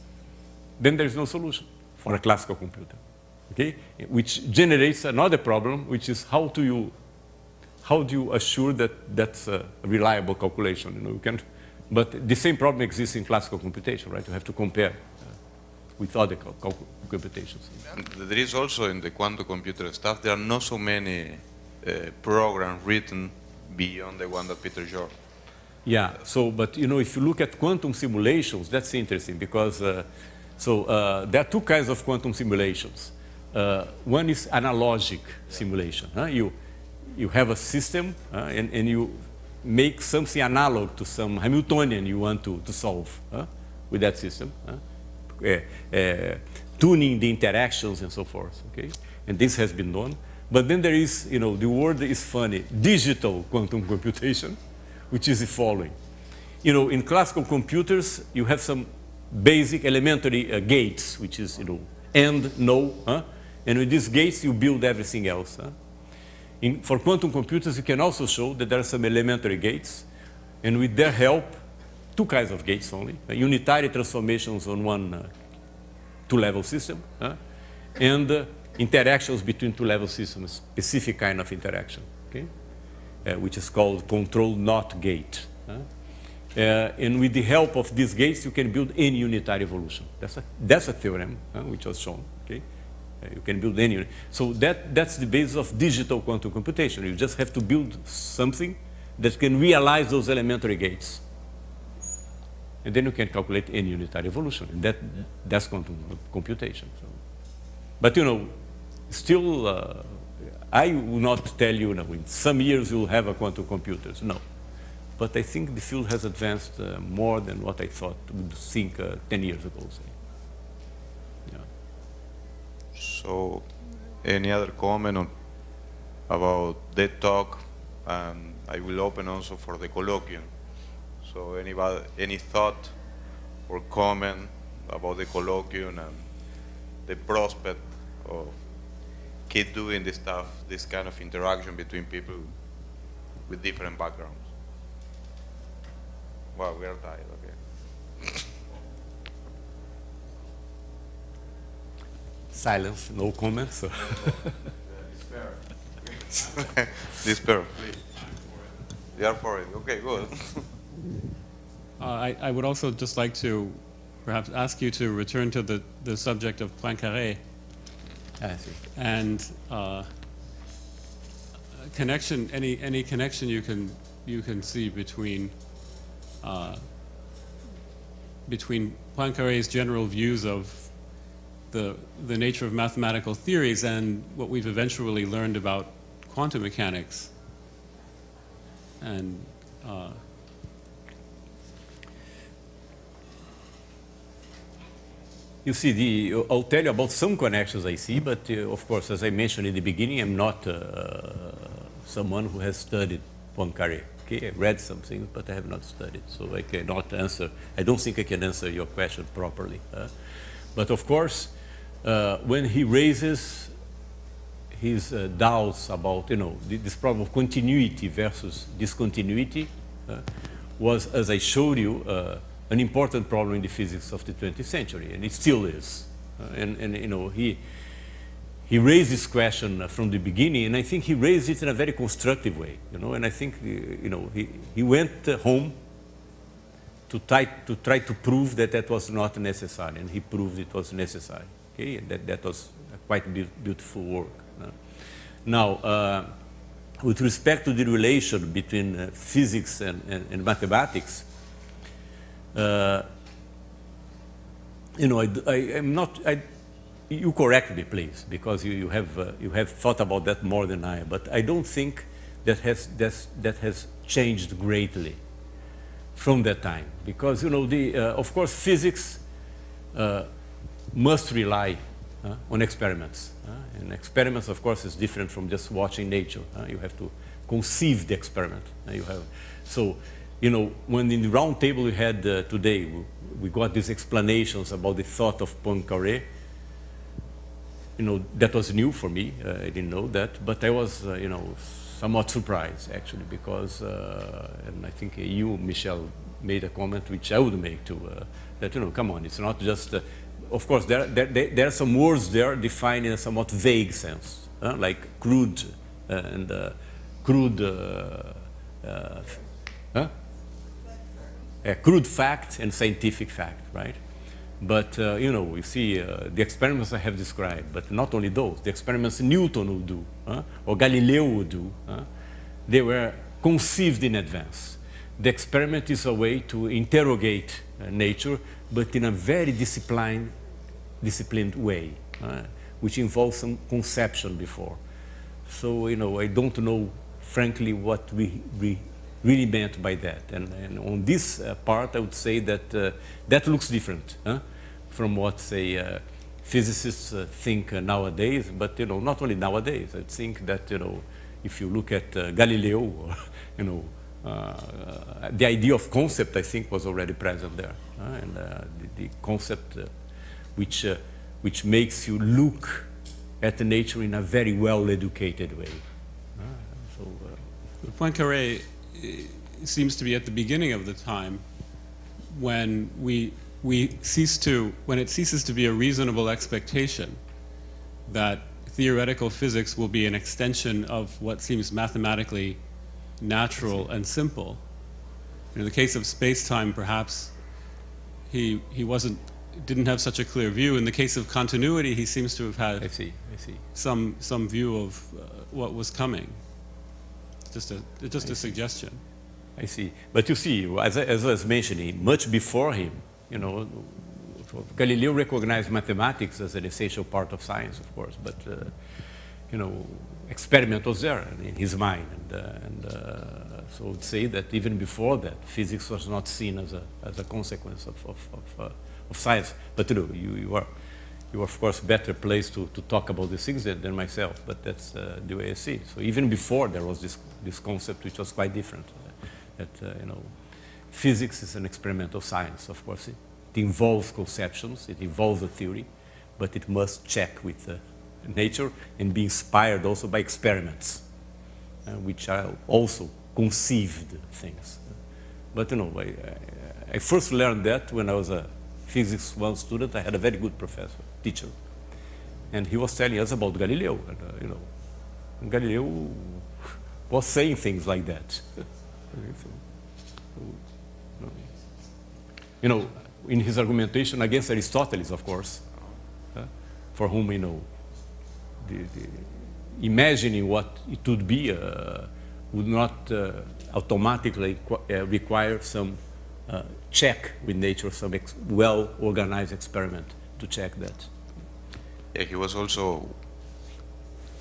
then there is no solution for a classical computer. Okay? Which generates another problem, which is how do you, how do you assure that that's a reliable calculation? You know, you can, not but the same problem exists in classical computation, right? You have to compare with other computations. There is also in the quantum computer stuff, there are not so many uh, programs written beyond the one that Peter Jordan. Yeah, so, but you know, if you look at quantum simulations, that's interesting because, uh, so uh, there are two kinds of quantum simulations. Uh, one is analogic simulation. Huh? You, you have a system and, and you make something analog to some Hamiltonian you want to, to solve with that system tuning the interactions and so forth. Okay, and this has been done. But then there is, you know, the word is funny, digital quantum computation, which is the following. You know, in classical computers, you have some basic elementary uh, gates, which is, you know, and, no, huh? and with these gates you build everything else. Huh? In, for quantum computers, you can also show that there are some elementary gates, and with their help, two kinds of gates only, unitary transformations on one uh, two-level system, and uh, interactions between two-level systems, specific kind of interaction, okay? Uh, which is called control not gate. Uh, and with the help of these gates, you can build any unitary evolution. That's a, that's a theorem uh, which was shown. Okay? Uh, you can build any. So that, that's the basis of digital quantum computation. You just have to build something that can realize those elementary gates and then you can calculate any unitary evolution. And that, that's quantum computation. So. But you know, still, uh, I will not tell you, you know, in some years you'll have a quantum computer. No. But I think the field has advanced uh, more than what I thought would think uh, 10 years ago, say. Yeah. So, any other comment on, about that talk? Um, I will open also for the colloquium. So anybody, any thought or comment about the colloquium and the prospect of keep doing this stuff, this kind of interaction between people with different backgrounds? Well, we are tired, okay. Silence, no comments. So. Despair. Despair, please. You are for it. Okay, good. Uh, I, I, would also just like to perhaps ask you to return to the, the subject of Poincaré. Ah, I see. And uh, connection, any, any connection you can, you can see between, uh, between Poincaré's general views of the, the nature of mathematical theories and what we've eventually learned about quantum mechanics. And uh, You see, the, I'll tell you about some connections I see, but uh, of course, as I mentioned in the beginning, I'm not uh, someone who has studied Poincare. Okay, I read some things, but I have not studied, so I cannot answer. I don't think I can answer your question properly. but of course, uh, when he raises his uh, doubts about, you know, this problem of continuity versus discontinuity, was, as I showed you, uh, an important problem in the physics of the 20th century, and it still is. Uh, and, and, you know, he, he raised this question from the beginning, and I think he raised it in a very constructive way, you know, and I think, uh, you know, he, he went uh, home to try, to try to prove that that was not necessary, and he proved it was necessary, okay, and that, that was quite be beautiful work. Uh. Now, uh, with respect to the relation between uh, physics and, and, and mathematics, uh, you know, I, I, am not, I, you correct me, please, because you, you, have, uh, you have thought about that more than I, but I don't think that has, that's, that has changed greatly from that time. Because, you know, the, uh, of course, physics uh, must rely uh, on experiments. Uh, and experiments, of course, is different from just watching nature. you have to conceive the experiment. you have, so you know, when in the round table we had uh, today, we, got these explanations about the thought of Poincaré. You know, that was new for me. Uh, I didn't know that, but I was, uh, you know, somewhat surprised actually because, uh, and I think you, Michel, made a comment which I would make too. Uh, that you know, come on, it's not just. Uh, of course, there, there, there, are some words there defined in a somewhat vague sense, like crude and crude. Huh? A crude fact and scientific fact, right? But, uh, you know, we see uh, the experiments I have described, but not only those, the experiments Newton would do, or Galileo would do, they were conceived in advance. The experiment is a way to interrogate uh, nature, but in a very disciplined, disciplined way, which involves some conception before. So, you know, I don't know, frankly, what we, we really meant by that. And, and on this uh, part, I would say that uh, that looks different huh? from what, say, uh, physicists uh, think nowadays. But, you know, not only nowadays. I think that, you know, if you look at uh, Galileo, or, you know, uh, the idea of concept, I think, was already present there. and the, the, concept which, which makes you look at nature in a very well-educated way. So, Poincaré seems to be at the beginning of the time when we, we cease to, when it ceases to be a reasonable expectation that theoretical physics will be an extension of what seems mathematically natural and simple. In the case of space-time, perhaps he, he wasn't, didn't have such a clear view. In the case of continuity, he seems to have had I see, I see. Some, some view of uh, what was coming just a, it's just I a see. suggestion. I see. But you see, as I, as I was mentioning, much before him, you know, Galileo recognized mathematics as an essential part of science, of course, but, uh, you know, experiment was there in his mind. And, uh, and uh, so I would say that even before that, physics was not seen as a, as a consequence of, of, of, uh, of science. But you know, you, you are you're of course better placed to, to talk about these things than, than myself, but that's uh, the way I see. So even before there was this, this concept which was quite different, uh, that, uh, you know, physics is an experimental science, of course. It, it involves conceptions, it involves a theory, but it must check with uh, nature and be inspired also by experiments, uh, which are also conceived things. But, you know, I, I first learned that when I was a physics one student. I had a very good professor teacher. And he was telling us about Galileo, and, uh, you know, Galileo was saying things like that. you know, in his argumentation against Aristoteles, of course, uh, for whom you know, the, the imagining what it would be uh, would not uh, automatically uh, require some uh, check with nature, some well organized experiment to check that. Yeah, he was also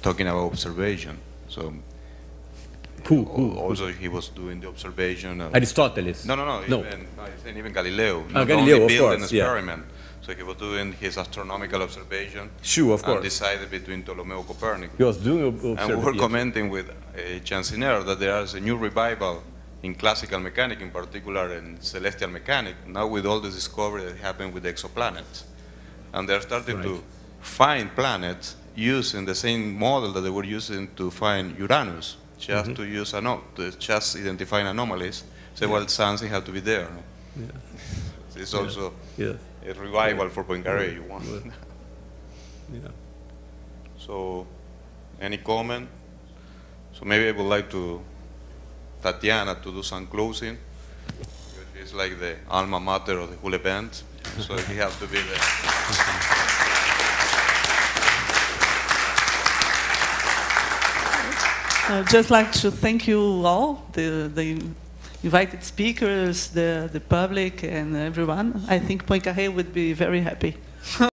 talking about observation. So who, who, also he was doing the observation of Aristoteles. No, no, no. no. Even, no, even Galileo. Ah, Not oh, Galileo, only built an experiment. Yeah. So he was doing his astronomical observation. Sure, of course. And decided between Ptolemy and Copernicus. He was doing And we were commenting with uh, that there is a new revival in classical mechanics, in particular in celestial mechanics, now with all the discovery that happened with exoplanets. And they're starting right. to find planets using the same model that they were using to find Uranus, just mm -hmm. to use anom- to just identifying anomalies. Say, so, yeah. well, something had to be there. No? Yeah. It's also yeah. a revival for Poincare. You want? yeah. So, any comment? So maybe I would like to Tatiana to do some closing. It's like the alma mater of the whole event. so he have to be there. I'd just like to thank you all, the, the invited speakers, the, the public, and everyone. I think Poincaré would be very happy.